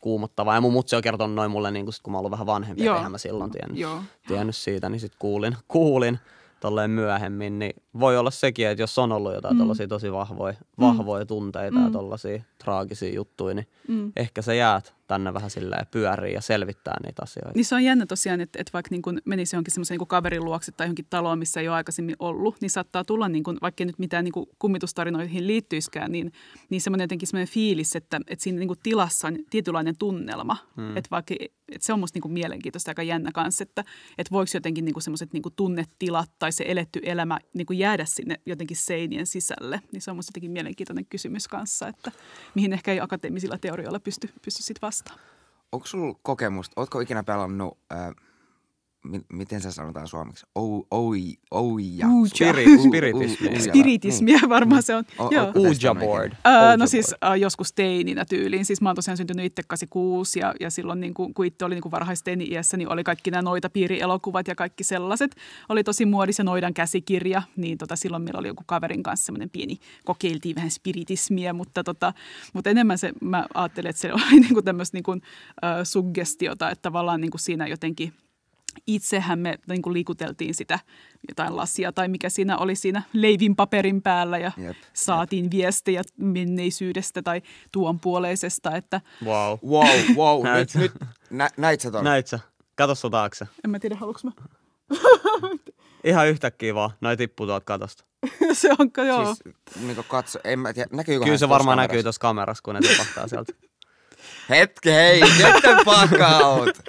kuumottavaa. Ja mun mutsi on kertonut noin mulle, niin kun, sit, kun mä ollut vähän vanhempi, ja mä silloin tiennyt, tiennyt siitä, niin sitten kuulin, kuulin tolleen myöhemmin, niin voi olla sekin, että jos on ollut jotain mm. tollaisia tosi vahvoja, mm. vahvoja mm. tunteita mm. ja tollaisia traagisia juttuja, niin mm. ehkä sä jäät tänne vähän ja pyörii ja selvittää niitä asioita. Niin se on jännä tosiaan, että, että vaikka niin kun menisi johonkin semmoisen niin kaverin luokse tai johonkin taloon, missä ei ole aikaisemmin ollut, niin saattaa tulla, niin kun, vaikka nyt mitään niin kummitustarinoihin liittyiskään, niin, niin semmoinen jotenkin semmoinen fiilis, että, että siinä niin tilassa on tietynlainen tunnelma. Hmm. Että vaikka että se on musta kuin niinku mielenkiintoista aika jännä kanssa, että että voiko jotenkin niin semmoiset niin tunnetilat tai se eletty elämä kuin niinku jäädä sinne jotenkin seinien sisälle. Niin se on musta jotenkin mielenkiintoinen kysymys kanssa, että mihin ehkä ei akateemisilla teorioilla pysty, pysty sitten vastaamaan. Onko sulla kokemusta? Ootko ikinä pelannut äh, miten se sanotaan suomeksi? oi, ouija. Spiri, spiritismia. Niin. varmaan se on. O, Ouija board. Uh, no siis uh, joskus teininä tyyliin. Siis mä oon tosiaan syntynyt itse 86 ja, ja silloin niin kun, kun itse oli niin varhaisteini-iässä, niin oli kaikki nämä noita piirielokuvat ja kaikki sellaiset. Oli tosi muodissa se noidan käsikirja, niin tota, silloin meillä oli joku kaverin kanssa semmoinen pieni, kokeiltiin vähän spiritismiä, mutta, tota, mutta enemmän se, mä ajattelin, että se oli niin tämmöistä niin äh, suggestiota, että tavallaan niin kuin siinä jotenkin – itsehän me niin kuin liikuteltiin sitä jotain lasia tai mikä siinä oli siinä leivin paperin päällä ja jep, saatiin jep. viestejä menneisyydestä tai tuon puoleisesta. Että... Wow. Wow, wow. nyt, nyt nä, näit sä ton? Näit sä. Kato sun taakse. En mä tiedä, haluuks mä. Ihan yhtäkkiä vaan. Noi tippuu tuolta katosta. se onko, joo. Siis, niin katso, en mä tiedä, näkyykö Kyllä se varmaan kamerassa? näkyy tuossa kamerassa, kun ne tapahtaa sieltä hetki, hei, the fuck out.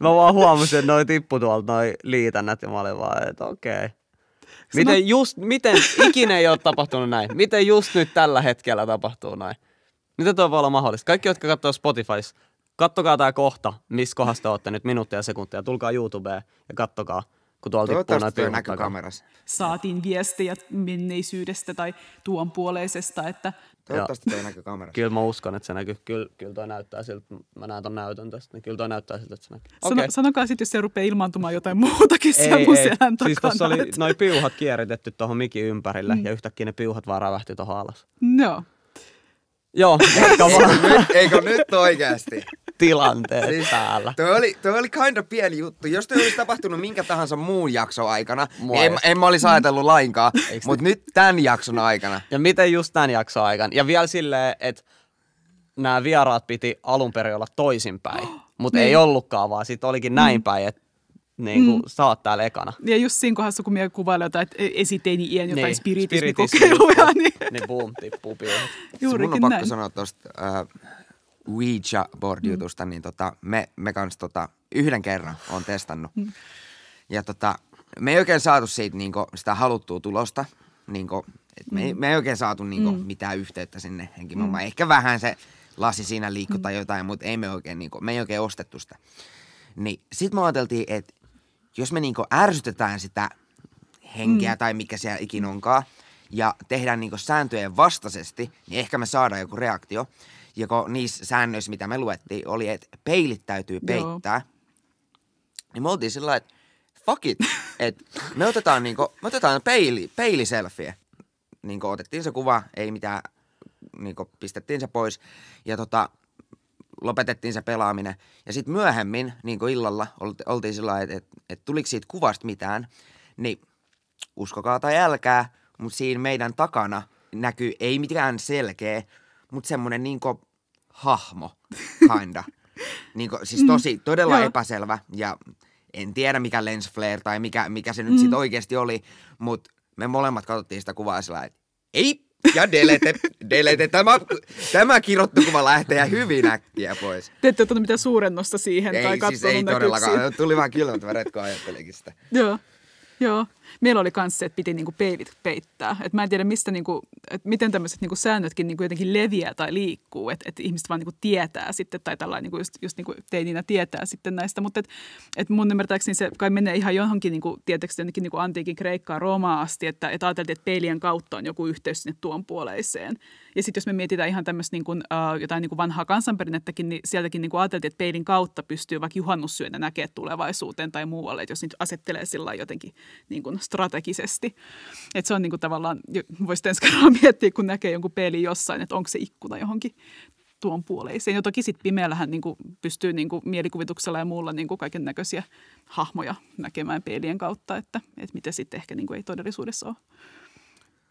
mä vaan huomasin, että noi tippu tuolta noi liitännät ja mä olin vaan, että okei. Okay. Miten, no. just, miten ikinä ei ole tapahtunut näin? Miten just nyt tällä hetkellä tapahtuu näin? Miten tuo voi olla mahdollista? Kaikki, jotka katsoo Spotifys, kattokaa tämä kohta, missä kohdasta olette nyt minuuttia ja sekuntia. Tulkaa YouTubeen ja kattokaa kun tuolla tippuu näitä Saatiin viestejä menneisyydestä tai tuon puoleisesta, että Toivottavasti toi näkyy kamerassa. Kyllä mä uskon, että se näkyy. Kyllä, kyllä toi näyttää siltä, mä näen ton näytön tästä, niin kyllä toi näyttää siltä, että se näkyy. okay. Sanokaa sitten, jos se rupeaa ilmaantumaan jotain muutakin ei, ei, siellä mun semmoisia siis takana. Siis tuossa oli noi piuhat kierritetty tuohon mikin ympärille mm. ja yhtäkkiä ne piuhat vaan rävähti tuohon alas. No. Joo, eikö, eikö nyt oikeasti? tilanteet siis, täällä. Toi oli, toi oli kind of pieni juttu. Jos toi olisi tapahtunut minkä tahansa muun jakson aikana, Mua niin en, en mä olisi ajatellut lainkaan, mutta nyt tämän jakson aikana. Ja miten just tämän jakson aikana? Ja vielä silleen, että nämä vieraat piti alun perin olla toisinpäin, mutta niin. ei ollutkaan, vaan sitten olikin mm. näin päin, että niin kuin, mm. sä oot täällä ekana. Ja just siinä kohdassa, kun minä kuvailen jotain e- esitein iän jotain niin, spiritismikokeiluja, niin... niin boom, tippuu pieni. Mun on pakko näin. sanoa tuosta äh, Ouija-board-jutusta, mm. niin tota, me, me kanssa tota, yhden kerran on testannut. Mm. Ja tota, me ei oikein saatu siitä niinku, sitä haluttua tulosta. Niinku, et me, mm. me ei oikein saatu niinku, mm. mitään yhteyttä sinne henkimaailmaan. Mm. Ehkä vähän se lasi siinä liikkui mm. tai jotain, mutta ei me, oikein, niinku, me ei oikein ostettu sitä. Niin sit me ajateltiin, että jos me niinku ärsytetään sitä henkeä mm. tai mikä siellä ikinä onkaan, ja tehdään niinku sääntöjen vastaisesti, niin ehkä me saadaan joku reaktio joko niissä säännöissä, mitä me luettiin, oli, että peilit täytyy peittää, Joo. niin me oltiin sillä että fuck it, että me otetaan, niinku, me otetaan peili, peiliselfie. Niinku otettiin se kuva, ei mitään, niinku pistettiin se pois ja tota, lopetettiin se pelaaminen. Ja sitten myöhemmin, niin kuin illalla, oltiin sillä että et, et tuliko siitä kuvasta mitään, niin uskokaa tai älkää, mutta siinä meidän takana näkyy ei mitään selkeä, mutta semmoinen niin kuin hahmo, kinda. niin kuin, siis mm. tosi, todella epäselvä ja en tiedä mikä lens flare tai mikä, mikä se nyt mm. sitten oikeasti oli, mutta me molemmat katsottiin sitä kuvaa sillä että ei, ja delete, delete. Tämä, tämä kirottu kuva lähtee hyvin äkkiä pois. Te ette ottanut mitään suurennosta siihen ei, tai siis ei todellakaan. Tuli vaan kilon, että mä sitä. Joo, joo meillä oli myös se, että piti niinku peivit peittää. Et mä en tiedä, mistä niinku, et miten tämmöiset niinku säännötkin niinku jotenkin leviää tai liikkuu, että et ihmiset vaan niinku tietää sitten tai tällainen niinku just, just niinku teininä tietää sitten näistä. Mutta et, et mun ymmärtääkseni se kai menee ihan johonkin niinku, tietysti jonnekin niinku antiikin Kreikkaan Roomaan asti, että et ajateltiin, että peilien kautta on joku yhteys sinne tuon puoleiseen. Ja sitten jos me mietitään ihan tämmöistä niinku, jotain niinku vanhaa kansanperinnettäkin, niin sieltäkin niinku ajateltiin, että peilin kautta pystyy vaikka juhannussyönä näkemään tulevaisuuteen tai muualle, että jos nyt asettelee sillä jotenkin niinku, strategisesti. Että se on niin kuin tavallaan, voisi tenskaraa miettiä, kun näkee jonkun peli jossain, että onko se ikkuna johonkin tuon puoleiseen. Ja toki sitten pimeällähän niin kuin pystyy niin kuin mielikuvituksella ja muulla niin kaiken näköisiä hahmoja näkemään peilien kautta, että, että mitä sitten ehkä niin kuin ei todellisuudessa ole.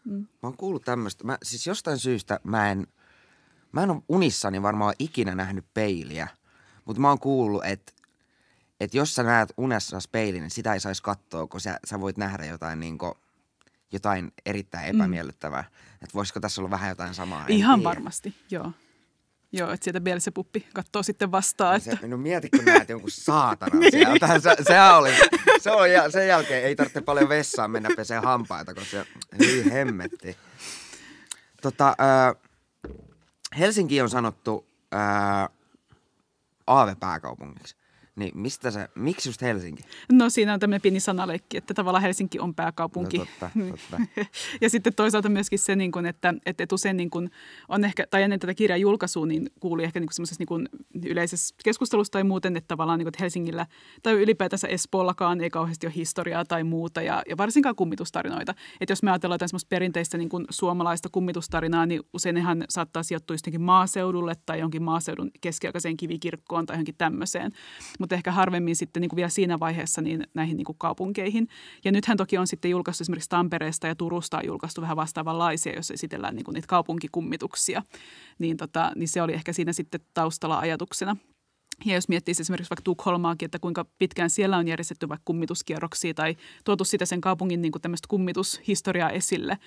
Mm. Mä oon kuullut tämmöistä. Mä, siis jostain syystä mä en, mä en ole unissani varmaan ikinä nähnyt peiliä, mutta mä oon kuullut, että että jos sä näet unessa peilin, niin sitä ei saisi katsoa, kun sä, sä voit nähdä jotain niin kuin, jotain erittäin mm. epämiellyttävää. Mm. Että voisiko tässä olla vähän jotain samaa? En Ihan tiedä. varmasti, joo. Joo, että sieltä vielä se puppi katsoo sitten vastaan. Niin no, se, että... minun mieti, kun näet jonkun saatanan niin. sieltä. Se, se oli, se oli, sen jälkeen ei tarvitse paljon vessaan mennä peseen hampaita, kun se niin hemmetti. Tota, äh, Helsinki on sanottu äh, aavepääkaupungiksi. Niin mistä sä, miksi just Helsinki? No siinä on tämmöinen pieni sanaleikki, että tavallaan Helsinki on pääkaupunki. No totta, niin. totta. ja sitten toisaalta myöskin se, niin kuin, että, että et usein niin kuin on ehkä, tai ennen tätä kirjan julkaisua, niin kuuli ehkä niin semmoisessa niin yleisessä keskustelussa tai muuten, että tavallaan niin kuin, että Helsingillä tai ylipäätänsä Espoollakaan ei kauheasti ole historiaa tai muuta ja, ja varsinkaan kummitustarinoita. Että jos me ajatellaan jotain semmoista perinteistä niin kuin suomalaista kummitustarinaa, niin usein hän saattaa sijoittua jotenkin maaseudulle tai jonkin maaseudun keskiaikaiseen kivikirkkoon tai johonkin tämmöiseen mutta ehkä harvemmin sitten niin kuin vielä siinä vaiheessa niin näihin niin kuin kaupunkeihin. Ja nythän toki on sitten julkaistu esimerkiksi Tampereesta ja Turusta on julkaistu vähän vastaavanlaisia, jos esitellään niin kuin niitä kaupunkikummituksia. Niin, tota, niin se oli ehkä siinä sitten taustalla ajatuksena. Ja jos miettii siis esimerkiksi vaikka Tukholmaakin, että kuinka pitkään siellä on järjestetty vaikka kummituskierroksia tai tuotu sitä sen kaupungin niin kuin tämmöistä kummitushistoriaa esille,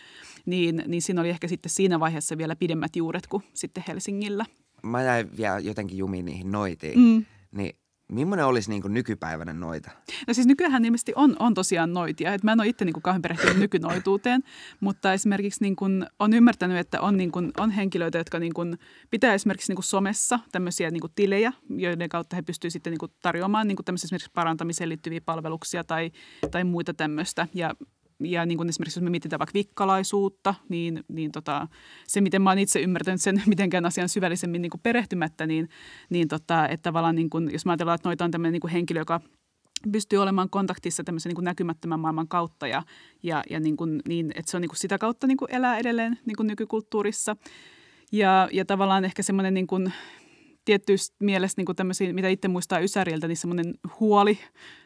niin, niin siinä oli ehkä sitten siinä vaiheessa vielä pidemmät juuret kuin sitten Helsingillä. Mä jäin vielä jotenkin jumiin niihin noitiin. Mm. Niin Millainen olisi niin kuin nykypäivänä noita? No siis nykyään ilmeisesti on, on tosiaan noitia. Et mä en ole itse niin kuin kauhean perehtynyt nykynoituuteen, mutta esimerkiksi niin kuin on ymmärtänyt, että on, niin kuin, on henkilöitä, jotka niin kuin pitää esimerkiksi niin kuin somessa tämmöisiä niin kuin tilejä, joiden kautta he pystyvät sitten niin kuin tarjoamaan niin kuin esimerkiksi parantamiseen liittyviä palveluksia tai, tai muita tämmöistä. Ja ja niin kuin esimerkiksi jos me mietitään vaikka vikkalaisuutta, niin, niin tota, se, miten mä oon itse ymmärtänyt sen mitenkään asian syvällisemmin niin kuin perehtymättä, niin, niin tota, että tavallaan niin kuin, jos mä ajatellaan, että noita on tämmöinen niin kuin henkilö, joka pystyy olemaan kontaktissa tämmöisen niin kuin näkymättömän maailman kautta ja, ja, ja niin kuin, niin, että se on niin kuin sitä kautta niin kuin elää edelleen niin kuin nykykulttuurissa. Ja, ja tavallaan ehkä semmoinen niin kuin tietysti mielessä niin tämmöisiä, mitä itse muistaa Ysäriltä, niin semmoinen huoli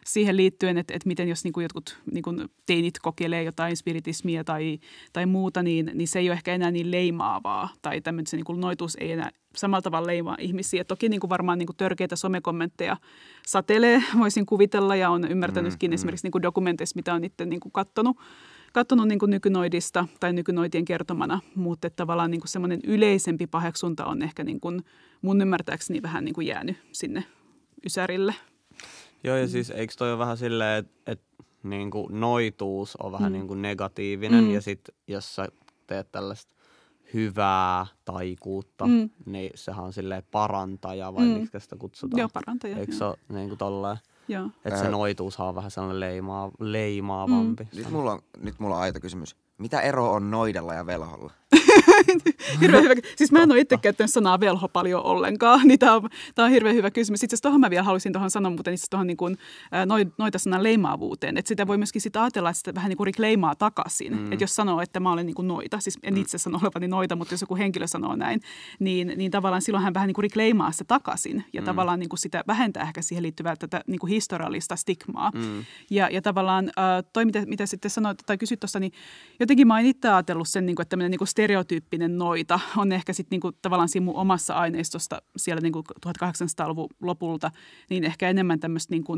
siihen liittyen, että, että miten jos niin kuin jotkut niin kuin teinit kokeilee jotain spiritismia tai, tai muuta, niin, niin se ei ole ehkä enää niin leimaavaa tai tämmöinen se niin kuin noituus ei enää samalla tavalla leimaa ihmisiä. Toki niin kuin varmaan niin kuin törkeitä somekommentteja satelee, voisin kuvitella, ja on ymmärtänytkin mm, mm. esimerkiksi niin kuin dokumenteissa, mitä on itse niin kuin katsonut – katsonut niin kuin nykynoidista tai nykynoitien kertomana, mutta että tavallaan niin semmoinen yleisempi paheksunta on ehkä niin kuin mun ymmärtääkseni vähän niin kuin jäänyt sinne Ysärille. Joo, ja mm. siis eikö toi ole vähän silleen, että, et, niin noituus on vähän mm. niin kuin negatiivinen, mm. ja sitten jos sä teet tällaista hyvää taikuutta, mm. niin sehän on silleen parantaja, vai mm. miksi sitä kutsutaan? Joo, parantaja. Eikö se ole niin kuin tolleen? Joo. Että se noituus on vähän sellainen leimaa, leimaavampi. Mm. Nyt, mulla on, nyt mulla on aito kysymys. Mitä ero on noidella ja velholla? hirveän hyvä. Siis mä en ole itse käyttänyt sanaa velho paljon ollenkaan, niin tämä on, tämä on hirveän hyvä kysymys. Itse asiassa tuohon mä vielä haluaisin tuohon sanoa mutta itse tuohon niin kuin, noita sanan leimaavuuteen. Että sitä voi myöskin sitä ajatella, että sitä vähän niin kuin rikleimaa takaisin. Mm. Että jos sanoo, että mä olen niin kuin noita, siis en mm. itse sano olevani noita, mutta jos joku henkilö sanoo näin, niin, niin tavallaan silloin hän vähän niin kuin rikleimaa sitä takaisin. Ja mm. tavallaan niin kuin sitä vähentää ehkä siihen liittyvää tätä niin kuin historiallista stigmaa. Mm. Ja, ja tavallaan toi, mitä, mitä sitten sanoit tai kysyt tuossa, niin jotenkin mä oon itse ajatellut sen, niin kuin, että tämmöinen niin kuin stereotyyppi tyyppinen noita on ehkä sitten niinku tavallaan siinä mun omassa aineistosta siellä niinku 1800-luvun lopulta, niin ehkä enemmän tämmöistä niinku,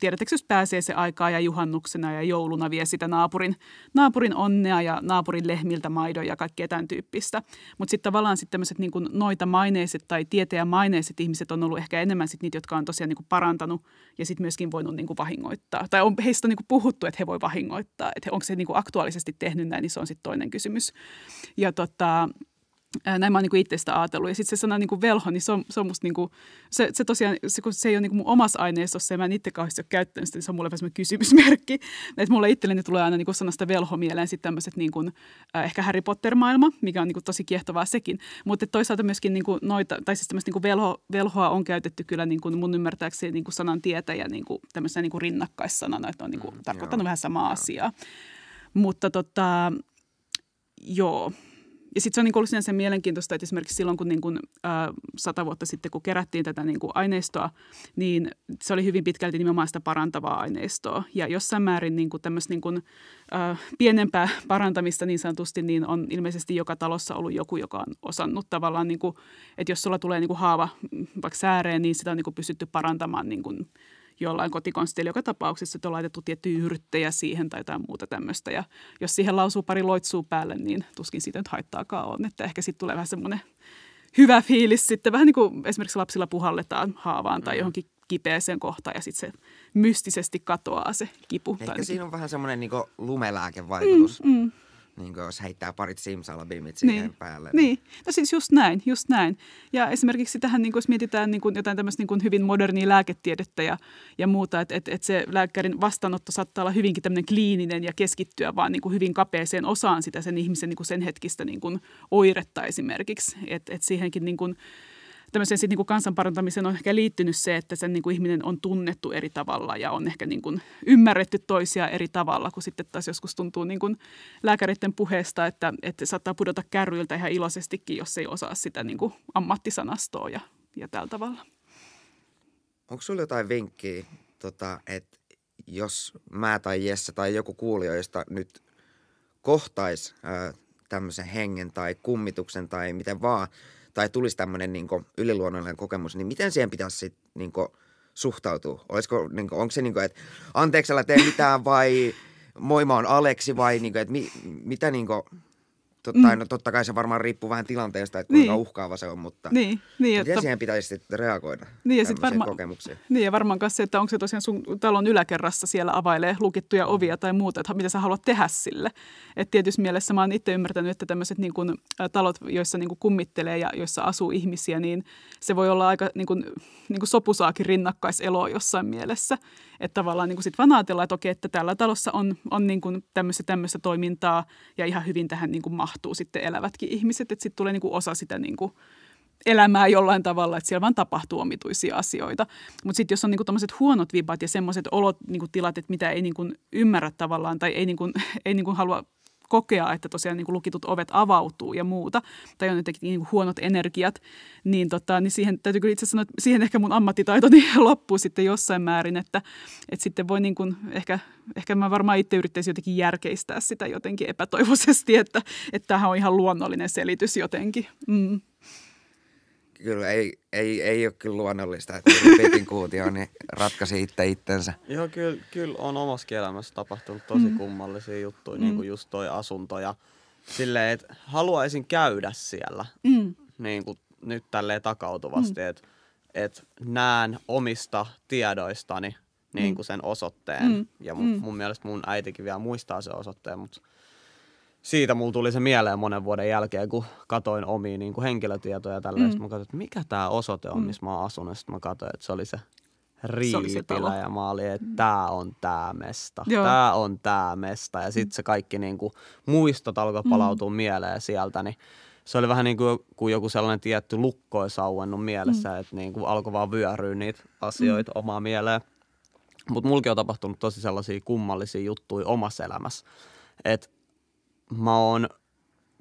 tiedättekö, jos pääsee se aikaa ja juhannuksena ja jouluna vie sitä naapurin, naapurin onnea ja naapurin lehmiltä maidon ja kaikkea tämän tyyppistä. Mutta sitten tavallaan sitten tämmöiset niinku noita maineiset tai tietejä maineiset ihmiset on ollut ehkä enemmän sitten niitä, jotka on tosiaan niinku parantanut ja sitten myöskin voinut niinku vahingoittaa. Tai on heistä on niinku puhuttu, että he voi vahingoittaa. Että onko se niinku aktuaalisesti tehnyt näin, niin se on sitten toinen kysymys. Ja tota, näin mä oon niinku sitä ajatellut. Ja sitten se sana niinku velho, niin se on, se on musta niinku, se, se tosiaan, se, kun se ei ole niinku mun omassa aineistossa ja mä en itse kauheasti ole käyttänyt sitä, niin se on mulle vähän kysymysmerkki. Että mulle itselleni tulee aina niinku sanasta velho mieleen sitten tämmöiset niinku, äh, ehkä Harry Potter-maailma, mikä on niinku tosi kiehtovaa sekin. Mutta toisaalta myöskin niinku noita, tai siis tämmöistä niinku velho, velhoa on käytetty kyllä niinku mun ymmärtääkseni niinku sanan tietäjä niinku tämmöisenä niinku rinnakkaissanana, että on niinku mm, tarkoittanut joo, vähän samaa joo. asiaa. Mutta tota, joo ja sitten se on niin ollut sinänsä mielenkiintoista, että esimerkiksi silloin, kun niin kuin, äh, sata vuotta sitten, kun kerättiin tätä niin kuin aineistoa, niin se oli hyvin pitkälti nimenomaan sitä parantavaa aineistoa. Ja jossain määrin niin kuin tämmöistä niin kuin, äh, pienempää parantamista niin sanotusti, niin on ilmeisesti joka talossa ollut joku, joka on osannut tavallaan, niin kuin, että jos sulla tulee niin kuin haava vaikka sääreen, niin sitä on niin kuin pystytty parantamaan niin kuin, jollain kotikonstilla joka tapauksessa, että on laitettu tiettyjä yrttejä siihen tai jotain muuta tämmöistä. Ja jos siihen lausuu pari loitsua päälle, niin tuskin siitä nyt haittaakaan on. Että ehkä sitten tulee vähän semmoinen hyvä fiilis sitten, vähän niin kuin esimerkiksi lapsilla puhalletaan haavaan tai mm. johonkin kipeäseen kohtaan ja sitten se mystisesti katoaa se kipu. Ehkä siinä on vähän semmoinen niin lumelääkevaikutus. Mm, mm niin kuin jos heittää parit simsalabimit niin. siihen niin. päälle. Niin. niin, no siis just näin, just näin. Ja esimerkiksi tähän, niin kuin, jos mietitään niin kuin jotain tämmöistä niin kuin hyvin modernia lääketiedettä ja, ja muuta, että et, et se lääkärin vastaanotto saattaa olla hyvinkin tämmöinen kliininen ja keskittyä vaan niin kuin hyvin kapeeseen osaan sitä sen ihmisen niin kuin sen hetkistä niin kuin oiretta esimerkiksi. Että et siihenkin niin kuin, tämmöiseen sit, niin kuin kansanparantamiseen on ehkä liittynyt se, että sen niin kuin ihminen on tunnettu eri tavalla ja on ehkä niin kuin ymmärretty toisia eri tavalla, kun sitten taas joskus tuntuu niin kuin lääkäritten puheesta, että, että saattaa pudota kärryiltä ihan iloisestikin, jos ei osaa sitä niin kuin ammattisanastoa ja, ja tällä tavalla. Onko sinulla jotain vinkkiä, tota, että jos mä tai Jesse tai joku kuulijoista nyt kohtaisi tämmöisen hengen tai kummituksen tai miten vaan – tai tulisi tämmöinen niin yliluonnollinen kokemus, niin miten siihen pitäisi sit, niin kuin, suhtautua? Olisiko, niin kuin, onko se niin kuin, että anteeksi, älä tee mitään vai moi mä oon Aleksi vai niin kuin, että mi, mitä niin kuin, Totta, mm. no, totta kai se varmaan riippuu vähän tilanteesta, että kuinka niin. uhkaava se on, mutta niin, niin, että... siihen pitäisi sitten reagoida niin, ja sit varma... kokemuksiin? Niin ja varmaan myös se, että onko se tosiaan sun talon yläkerrassa siellä availee lukittuja mm. ovia tai muuta, että mitä sä haluat tehdä sille. Että tietysti mielessä mä oon itse ymmärtänyt, että tämmöiset niin talot, joissa niin kun kummittelee ja joissa asuu ihmisiä, niin se voi olla aika niin kun, niin kun sopusaakin rinnakkaiseloa jossain mielessä. Että tavallaan niin sitten vaan ajatellaan, että okei, että tällä talossa on, on niin tämmöistä tämmöistä toimintaa ja ihan hyvin tähän niin mahtuu tapahtuu sitten elävätkin ihmiset, että sitten tulee niin kuin osa sitä niin kuin elämää jollain tavalla, että siellä vaan tapahtuu omituisia asioita. Mutta sitten jos on niinku tämmöiset huonot vibat ja semmoiset olot, niinku tilat, että mitä ei niinku ymmärrä tavallaan tai ei, niinku, ei niinku halua kokea, että tosiaan niin kuin lukitut ovet avautuu ja muuta, tai on jotenkin niin kuin huonot energiat, niin, tota, niin siihen täytyy kyllä itse sanoa, että siihen ehkä mun ammattitaitoni loppuu sitten jossain määrin, että, että sitten voi niin kuin ehkä, ehkä mä varmaan itse yrittäisin jotenkin järkeistää sitä jotenkin epätoivoisesti, että, että tämähän on ihan luonnollinen selitys jotenkin. Mm kyllä ei, ei, ei ole kyllä luonnollista, että ripetin kuutio niin ratkaisi itse itsensä. Joo, kyllä, kyllä on omassa elämässä tapahtunut tosi mm. kummallisia juttuja, mm. niin kuin mm. just toi asunto ja silleen, että haluaisin käydä siellä mm. niin kuin nyt tälleen takautuvasti, mm. että et näen omista tiedoistani niin mm. kuin sen osoitteen. Mm. Ja mun, mm. mun mielestä mun äitikin vielä muistaa sen osoitteen, mutta siitä mulla tuli se mieleen monen vuoden jälkeen, kun katoin omia niin kuin henkilötietoja ja Mm. Mä katsoin, että mikä tämä osoite on, mm. missä mä oon asunut. Sitten mä katsoin, että se oli se riipilä ja mä olin, että mm. tää on tää mesta, Joo. tää on tää mesta. Ja sitten mm. se kaikki niin kuin, muistot alkoi palautua mm. mieleen sieltä, niin se oli vähän niin kuin, kuin joku sellainen tietty lukko olisi auennut mielessä, mm. että niin kuin alkoi vaan vyöryä niitä asioita mm. omaa mieleen. Mutta mulki on tapahtunut tosi sellaisia kummallisia juttuja omassa elämässä. Että mä oon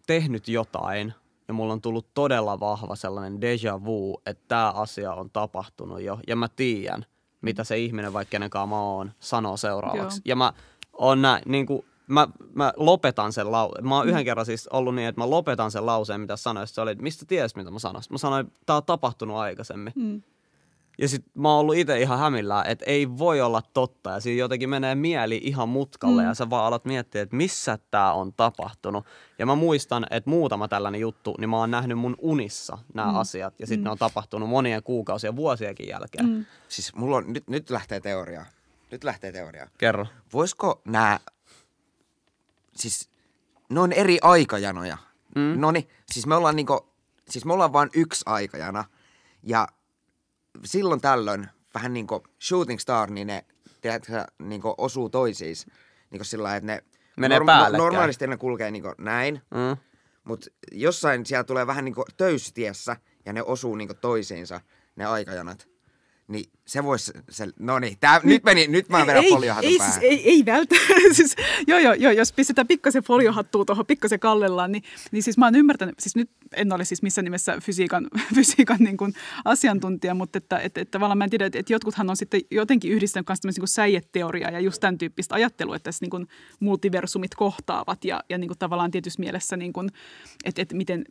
tehnyt jotain ja mulla on tullut todella vahva sellainen deja vu, että tämä asia on tapahtunut jo ja mä tiedän, mitä se ihminen, vaikka kenenkaan mä oon, sanoo seuraavaksi. Joo. Ja mä oon nä, niin kuin, mä, mä lopetan sen lauseen. Mä oon yhden mm. kerran siis ollut niin, että mä lopetan sen lauseen, mitä sanoin. Se oli, että mistä ties, mitä mä sanoin. Mä sanoin, että tämä on tapahtunut aikaisemmin. Mm. Ja sit mä oon ollut itse ihan hämillään, että ei voi olla totta. Ja siinä jotenkin menee mieli ihan mutkalle mm. ja sä vaan alat miettiä, että missä tää on tapahtunut. Ja mä muistan, että muutama tällainen juttu, niin mä oon nähnyt mun unissa nämä mm. asiat. Ja sitten mm. ne on tapahtunut monien kuukausien, vuosienkin jälkeen. Mm. Siis mulla on, nyt, nyt lähtee teoria, Nyt lähtee teoria. Kerro. Voisiko nämä, siis ne on eri aikajanoja. Mm. No niin, siis me ollaan niinku, siis me ollaan vaan yksi aikajana. Ja silloin tällöin vähän niin kuin shooting star, niin ne tiedätkö, niin kuin osuu toisiinsa, Niin kuin sillä että ne Menee norma- normaalisti ne kulkee niin kuin näin, mm. mutta jossain siellä tulee vähän niin kuin töystiessä ja ne osuu niin kuin toisiinsa ne aikajanat niin se voisi, se, no niin, tää, nyt, nyt meni, nyt mä vedän foliohattu ei, Siis, ei, ei välttä, siis, joo, joo, joo, jos pistetään pikkasen foliohattua tuohon, pikkasen kallellaan, niin, niin siis mä oon ymmärtänyt, siis nyt en ole siis missään nimessä fysiikan, fysiikan niin kuin asiantuntija, mutta että, että, että tavallaan mä en tiedä, että, että jotkuthan on sitten jotenkin yhdistänyt kanssa niin säijeteoriaa ja just tämän tyyppistä ajattelua, että tässä niin kuin multiversumit kohtaavat ja, ja niin kuin tavallaan tietyssä mielessä, niin kuin, että, että miten,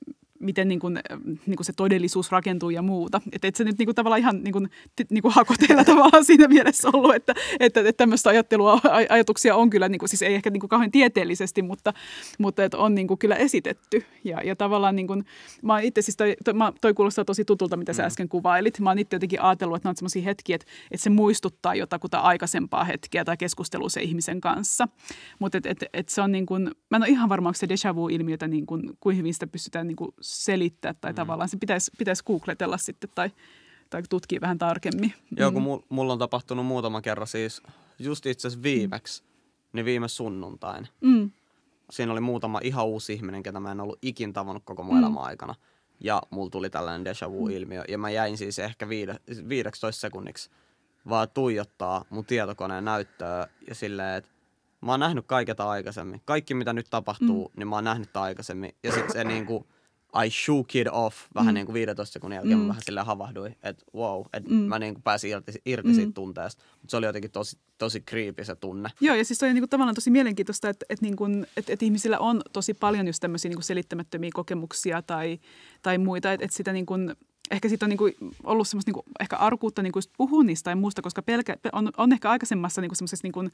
miten niin kuin, ähm, niin kuin se todellisuus rakentuu ja muuta. Että et se nyt niin kuin tavallaan ihan niin kuin, niin kuin hakoteella tavallaan siinä mielessä ollut, että, että, että tämmöistä ajattelua, aj- ajatuksia on kyllä, niin kuin, siis ei ehkä niin kuin kauhean tieteellisesti, mutta, mutta että on niin kuin kyllä esitetty. Ja, ja tavallaan niin kuin, mä itse siis, toi, toi, toi kuulostaa tosi tutulta, mitä sä mm. äsken kuvailit. Mä oon itse jotenkin ajatellut, että nämä on semmoisia hetkiä, että, että se muistuttaa jotakuta aikaisempaa hetkeä tai keskustelua se ihmisen kanssa. Mutta että et, et se on niin kuin, mä en ole ihan varma, onko se deja vu-ilmiötä niin kuin, kuin hyvin sitä pystytään niin kuin selittää tai mm. tavallaan se pitäisi, pitäisi googletella sitten tai, tai tutkia vähän tarkemmin. Joo, mm. kun mm. mulla on tapahtunut muutama kerran siis, just itse asiassa viimeksi, mm. niin viime sunnuntain. Mm. Siinä oli muutama ihan uusi ihminen, ketä mä en ollut ikin tavannut koko mun mm. aikana. Ja mulla tuli tällainen deja vu-ilmiö. Mm. Ja mä jäin siis ehkä viide, 15 sekunniksi vaan tuijottaa mun tietokoneen näyttöä ja silleen, että mä oon nähnyt kaiketa aikaisemmin. Kaikki, mitä nyt tapahtuu, mm. niin mä oon nähnyt aikaisemmin. Ja sit se niinku I shook it off vähän mm. niin kuin 15 sekunnin jälkeen mm. mä vähän silleen havahduin, että wow, että mm. mä niin kuin pääsin irti, irti mm. siitä tunteesta. Mutta se oli jotenkin tosi, tosi creepy se tunne. Joo, ja siis se oli niin kuin tavallaan tosi mielenkiintoista, että, että, niin kuin, että, että ihmisillä on tosi paljon just tämmöisiä niin kuin selittämättömiä kokemuksia tai, tai muita, että, että sitä niin kuin ehkä siitä on niin kuin ollut semmoista niin kuin ehkä arkuutta niin kuin puhua niistä tai muusta, koska pelkä, on, on ehkä aikaisemmassa niin kuin semmoisessa niin kuin,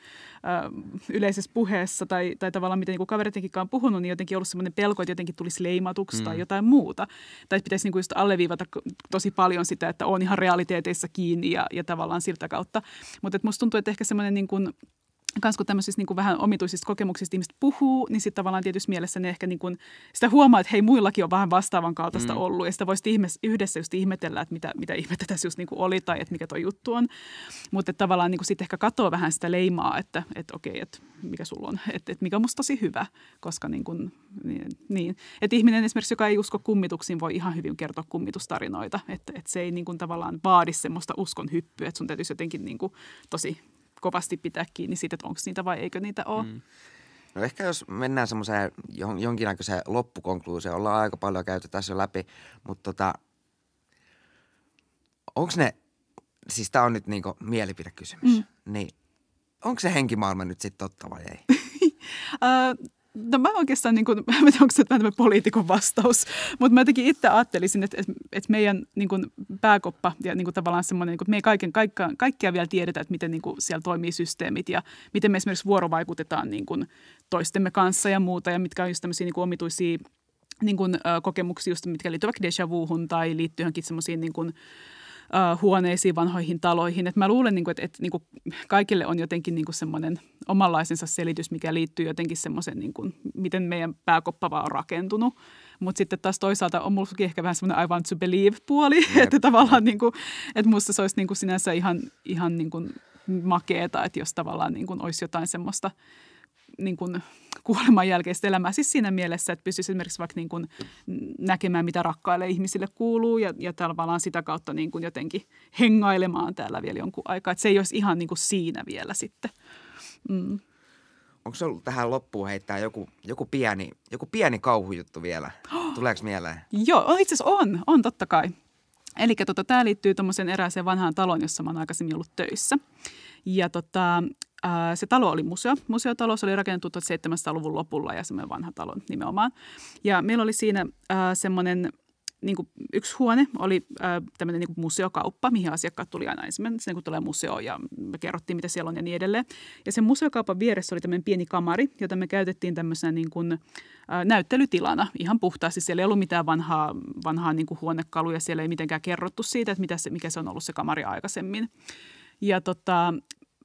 ö, yleisessä puheessa tai, tai tavallaan miten niin kuin kavereidenkin on puhunut, niin jotenkin ollut semmoinen pelko, että jotenkin tulisi leimatuksi mm. tai jotain muuta. Tai pitäisi niin kuin just alleviivata tosi paljon sitä, että on ihan realiteeteissa kiinni ja, ja tavallaan siltä kautta. Mutta musta tuntuu, että ehkä semmoinen niin kuin, kans kun tämmöisistä niin kuin vähän omituisista kokemuksista ihmiset puhuu, niin sitten tavallaan tietysti mielessä ne ehkä niin kuin, sitä huomaa, että hei muillakin on vähän vastaavan kaltaista mm. ollut ja sitä voisi yhdessä just ihmetellä, että mitä, mitä ihmettä tässä just niin kuin oli tai että mikä tuo juttu on. Mutta tavallaan niin sitten ehkä katoo vähän sitä leimaa, että, että okei, että mikä sulla on, että, että mikä on musta tosi hyvä, koska niinku, niin kuin, niin, niin. Että ihminen esimerkiksi, joka ei usko kummituksiin, voi ihan hyvin kertoa kummitustarinoita, että, että se ei niin kuin tavallaan vaadi semmoista uskon hyppyä, että sun täytyisi jotenkin niin kuin tosi kovasti pitää kiinni siitä, että onko niitä vai eikö niitä ole. Mm. No ehkä jos mennään semmoiseen jonkinnäköiseen loppukonkluusioon, ollaan aika paljon käyty tässä jo läpi, mutta tota, onko ne, siis tämä on nyt niinku mielipidekysymys, mm. niin onko se henkimaailma nyt sitten totta vai ei? No mä oikeastaan, niin kuin, mä en tiedä, onko se tämä poliitikon vastaus, mutta mä jotenkin itse ajattelisin, että, että meidän niin kuin, pääkoppa ja niin kuin, tavallaan semmoinen, niin kuin, että me ei kaiken, kaikka, kaikkia vielä tiedetä, että miten niin kuin, siellä toimii systeemit ja miten me esimerkiksi vuorovaikutetaan niin kuin, toistemme kanssa ja muuta ja mitkä on just tämmöisiä niin kuin, omituisia niin kuin, kokemuksia, just, mitkä liittyvät deja vuuhun tai liittyy johonkin semmoisiin niin kuin, Äh, huoneisiin, vanhoihin taloihin. Et mä luulen, niin kuin, että, että niin kuin kaikille on jotenkin niin kuin semmoinen omanlaisensa selitys, mikä liittyy jotenkin semmoisen, niin kuin, miten meidän pääkoppa vaan on rakentunut. Mutta sitten taas toisaalta on mullakin ehkä vähän semmoinen aivan to believe-puoli, yep. että tavallaan niin kuin, että musta se olisi niin kuin sinänsä ihan, ihan niin kuin makeeta, että jos tavallaan niin kuin olisi jotain semmoista – niin kuin kuoleman jälkeistä elämää. Siis siinä mielessä, että pystyisi esimerkiksi vaikka niin kuin näkemään, mitä rakkaille ihmisille kuuluu ja, ja tavallaan sitä kautta niin kuin jotenkin hengailemaan täällä vielä jonkun aikaa. Että se ei olisi ihan niin kuin siinä vielä sitten. Mm. Onko se ollut tähän loppuun heittää joku, joku, pieni, joku pieni kauhujuttu vielä? Tuleeko mieleen? Joo, oh, itse asiassa on, on totta kai. Eli tota, tämä liittyy tuommoiseen erääseen vanhaan taloon, jossa mä oon aikaisemmin ollut töissä. Ja tota, Äh, se talo oli museo. Museotalo, se oli rakennettu 1700-luvun lopulla ja semmoinen vanha talo nimenomaan. Ja meillä oli siinä äh, semmoinen niin kuin yksi huone oli äh, tämmöinen niin museokauppa, mihin asiakkaat tuli aina ensimmäisenä, sen kun tulee museo ja me kerrottiin, mitä siellä on ja niin edelleen. Ja sen museokaupan vieressä oli tämmöinen pieni kamari, jota me käytettiin tämmöisenä niin kuin, näyttelytilana ihan puhtaasti. Siellä ei ollut mitään vanhaa, vanhaa niin kuin huonekaluja, siellä ei mitenkään kerrottu siitä, että mitä se, mikä se on ollut se kamari aikaisemmin. Ja tota,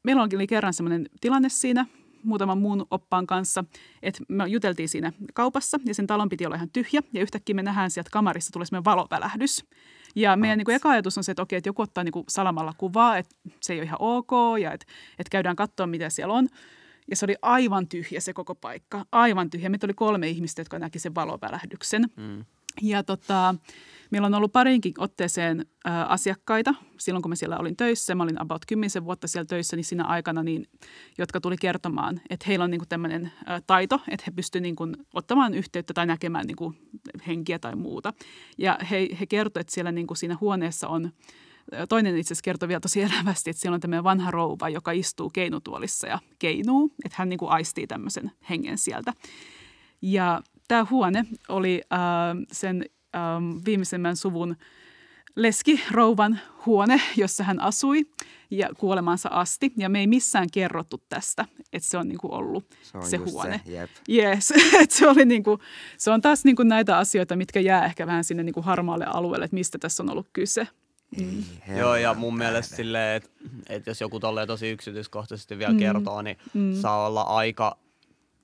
meillä onkin kerran sellainen tilanne siinä muutaman muun oppaan kanssa, että me juteltiin siinä kaupassa ja sen talon piti olla ihan tyhjä ja yhtäkkiä me nähdään sieltä kamarissa tulee semmoinen valovälähdys. Ja meidän niin kuin, eka ajatus on se, että okei, että joku ottaa niin kuin, salamalla kuvaa, että se ei ole ihan ok ja että, että käydään katsoa, mitä siellä on. Ja se oli aivan tyhjä se koko paikka, aivan tyhjä. Meitä oli kolme ihmistä, jotka näki sen valovälähdyksen. Mm. Ja tota, meillä on ollut parinkin otteeseen ä, asiakkaita silloin, kun mä siellä olin töissä. Mä olin about 10 vuotta siellä töissä, niin siinä aikana, niin, jotka tuli kertomaan, että heillä on niin tämmöinen taito, että he pystyvät niin ottamaan yhteyttä tai näkemään niin kuin, henkiä tai muuta. Ja he, he kertoivat, että siellä niin kuin, siinä huoneessa on toinen itse asiassa kertoi vielä tosi elävästi, että siellä on tämmöinen vanha rouva, joka istuu keinutuolissa ja keinuu, että hän niin kuin aistii tämmöisen hengen sieltä. Ja tämä huone oli äh, sen äh, viimeisemmän suvun rouvan huone, jossa hän asui ja kuolemansa asti. Ja me ei missään kerrottu tästä, että se on niin kuin ollut se, on se huone. Se, jep. Yes. se, oli niin kuin, se on taas niin kuin näitä asioita, mitkä jää ehkä vähän sinne niin kuin harmaalle alueelle, että mistä tässä on ollut kyse. Mm. Joo, ja mun tähden. mielestä silleen, että, et jos joku tolleen tosi yksityiskohtaisesti vielä mm. kertoo, niin mm. saa olla aika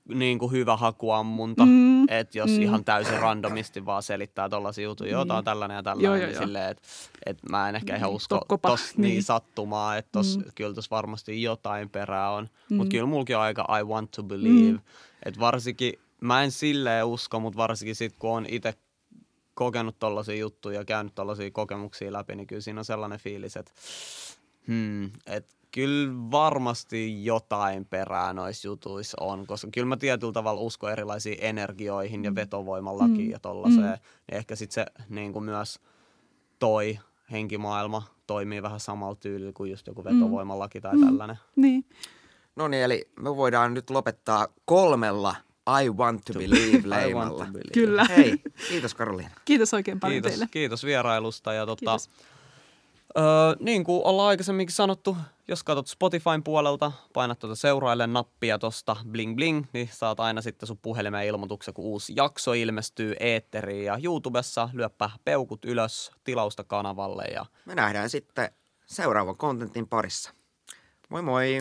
niin kuin hyvä hakuammunta, mm. että jos mm. ihan täysin randomisti vaan selittää tuollaisia jutuja, niin. on tällainen ja tällainen, joo, niin joo, niin silleen, että et mä en ehkä ihan niin, usko Tokkopa. tos niin, niin sattumaa, että tos, mm. kyllä tuossa varmasti jotain perää on, mm. mutta kyllä mulki on aika I want to mm. believe, mm. että varsinkin, mä en silleen usko, mutta varsinkin sitten kun on itse kokenut tollaisia juttuja, käynyt tollaisia kokemuksia läpi, niin kyllä siinä on sellainen fiilis, että hmm, että kyllä varmasti jotain perää noissa jutuissa on, koska kyllä mä tietyllä tavalla uskon erilaisiin energioihin ja mm. vetovoimallakin mm. ja tollaiseen. Mm. Niin ehkä sitten se niin kuin myös toi henkimaailma toimii vähän samalla tyylillä kuin just joku mm. vetovoimalaki tai mm. tällainen. Niin. No niin, eli me voidaan nyt lopettaa kolmella I want to believe leimalla. Kyllä. Hei, kiitos Karoliina. Kiitos oikein paljon kiitos, teille. Kiitos vierailusta ja tota, kiitos. Öö, niin kuin ollaan aikaisemminkin sanottu, jos katsot Spotifyn puolelta, painat tuota seuraille nappia tosta bling bling, niin saat aina sitten sun puhelimeen ilmoituksen, kun uusi jakso ilmestyy eetteriin. Ja YouTubessa Lyöpä peukut ylös tilausta kanavalle. Ja... Me nähdään sitten seuraavan kontentin parissa. Moi moi!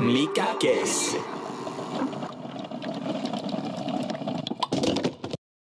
Mikä kesi?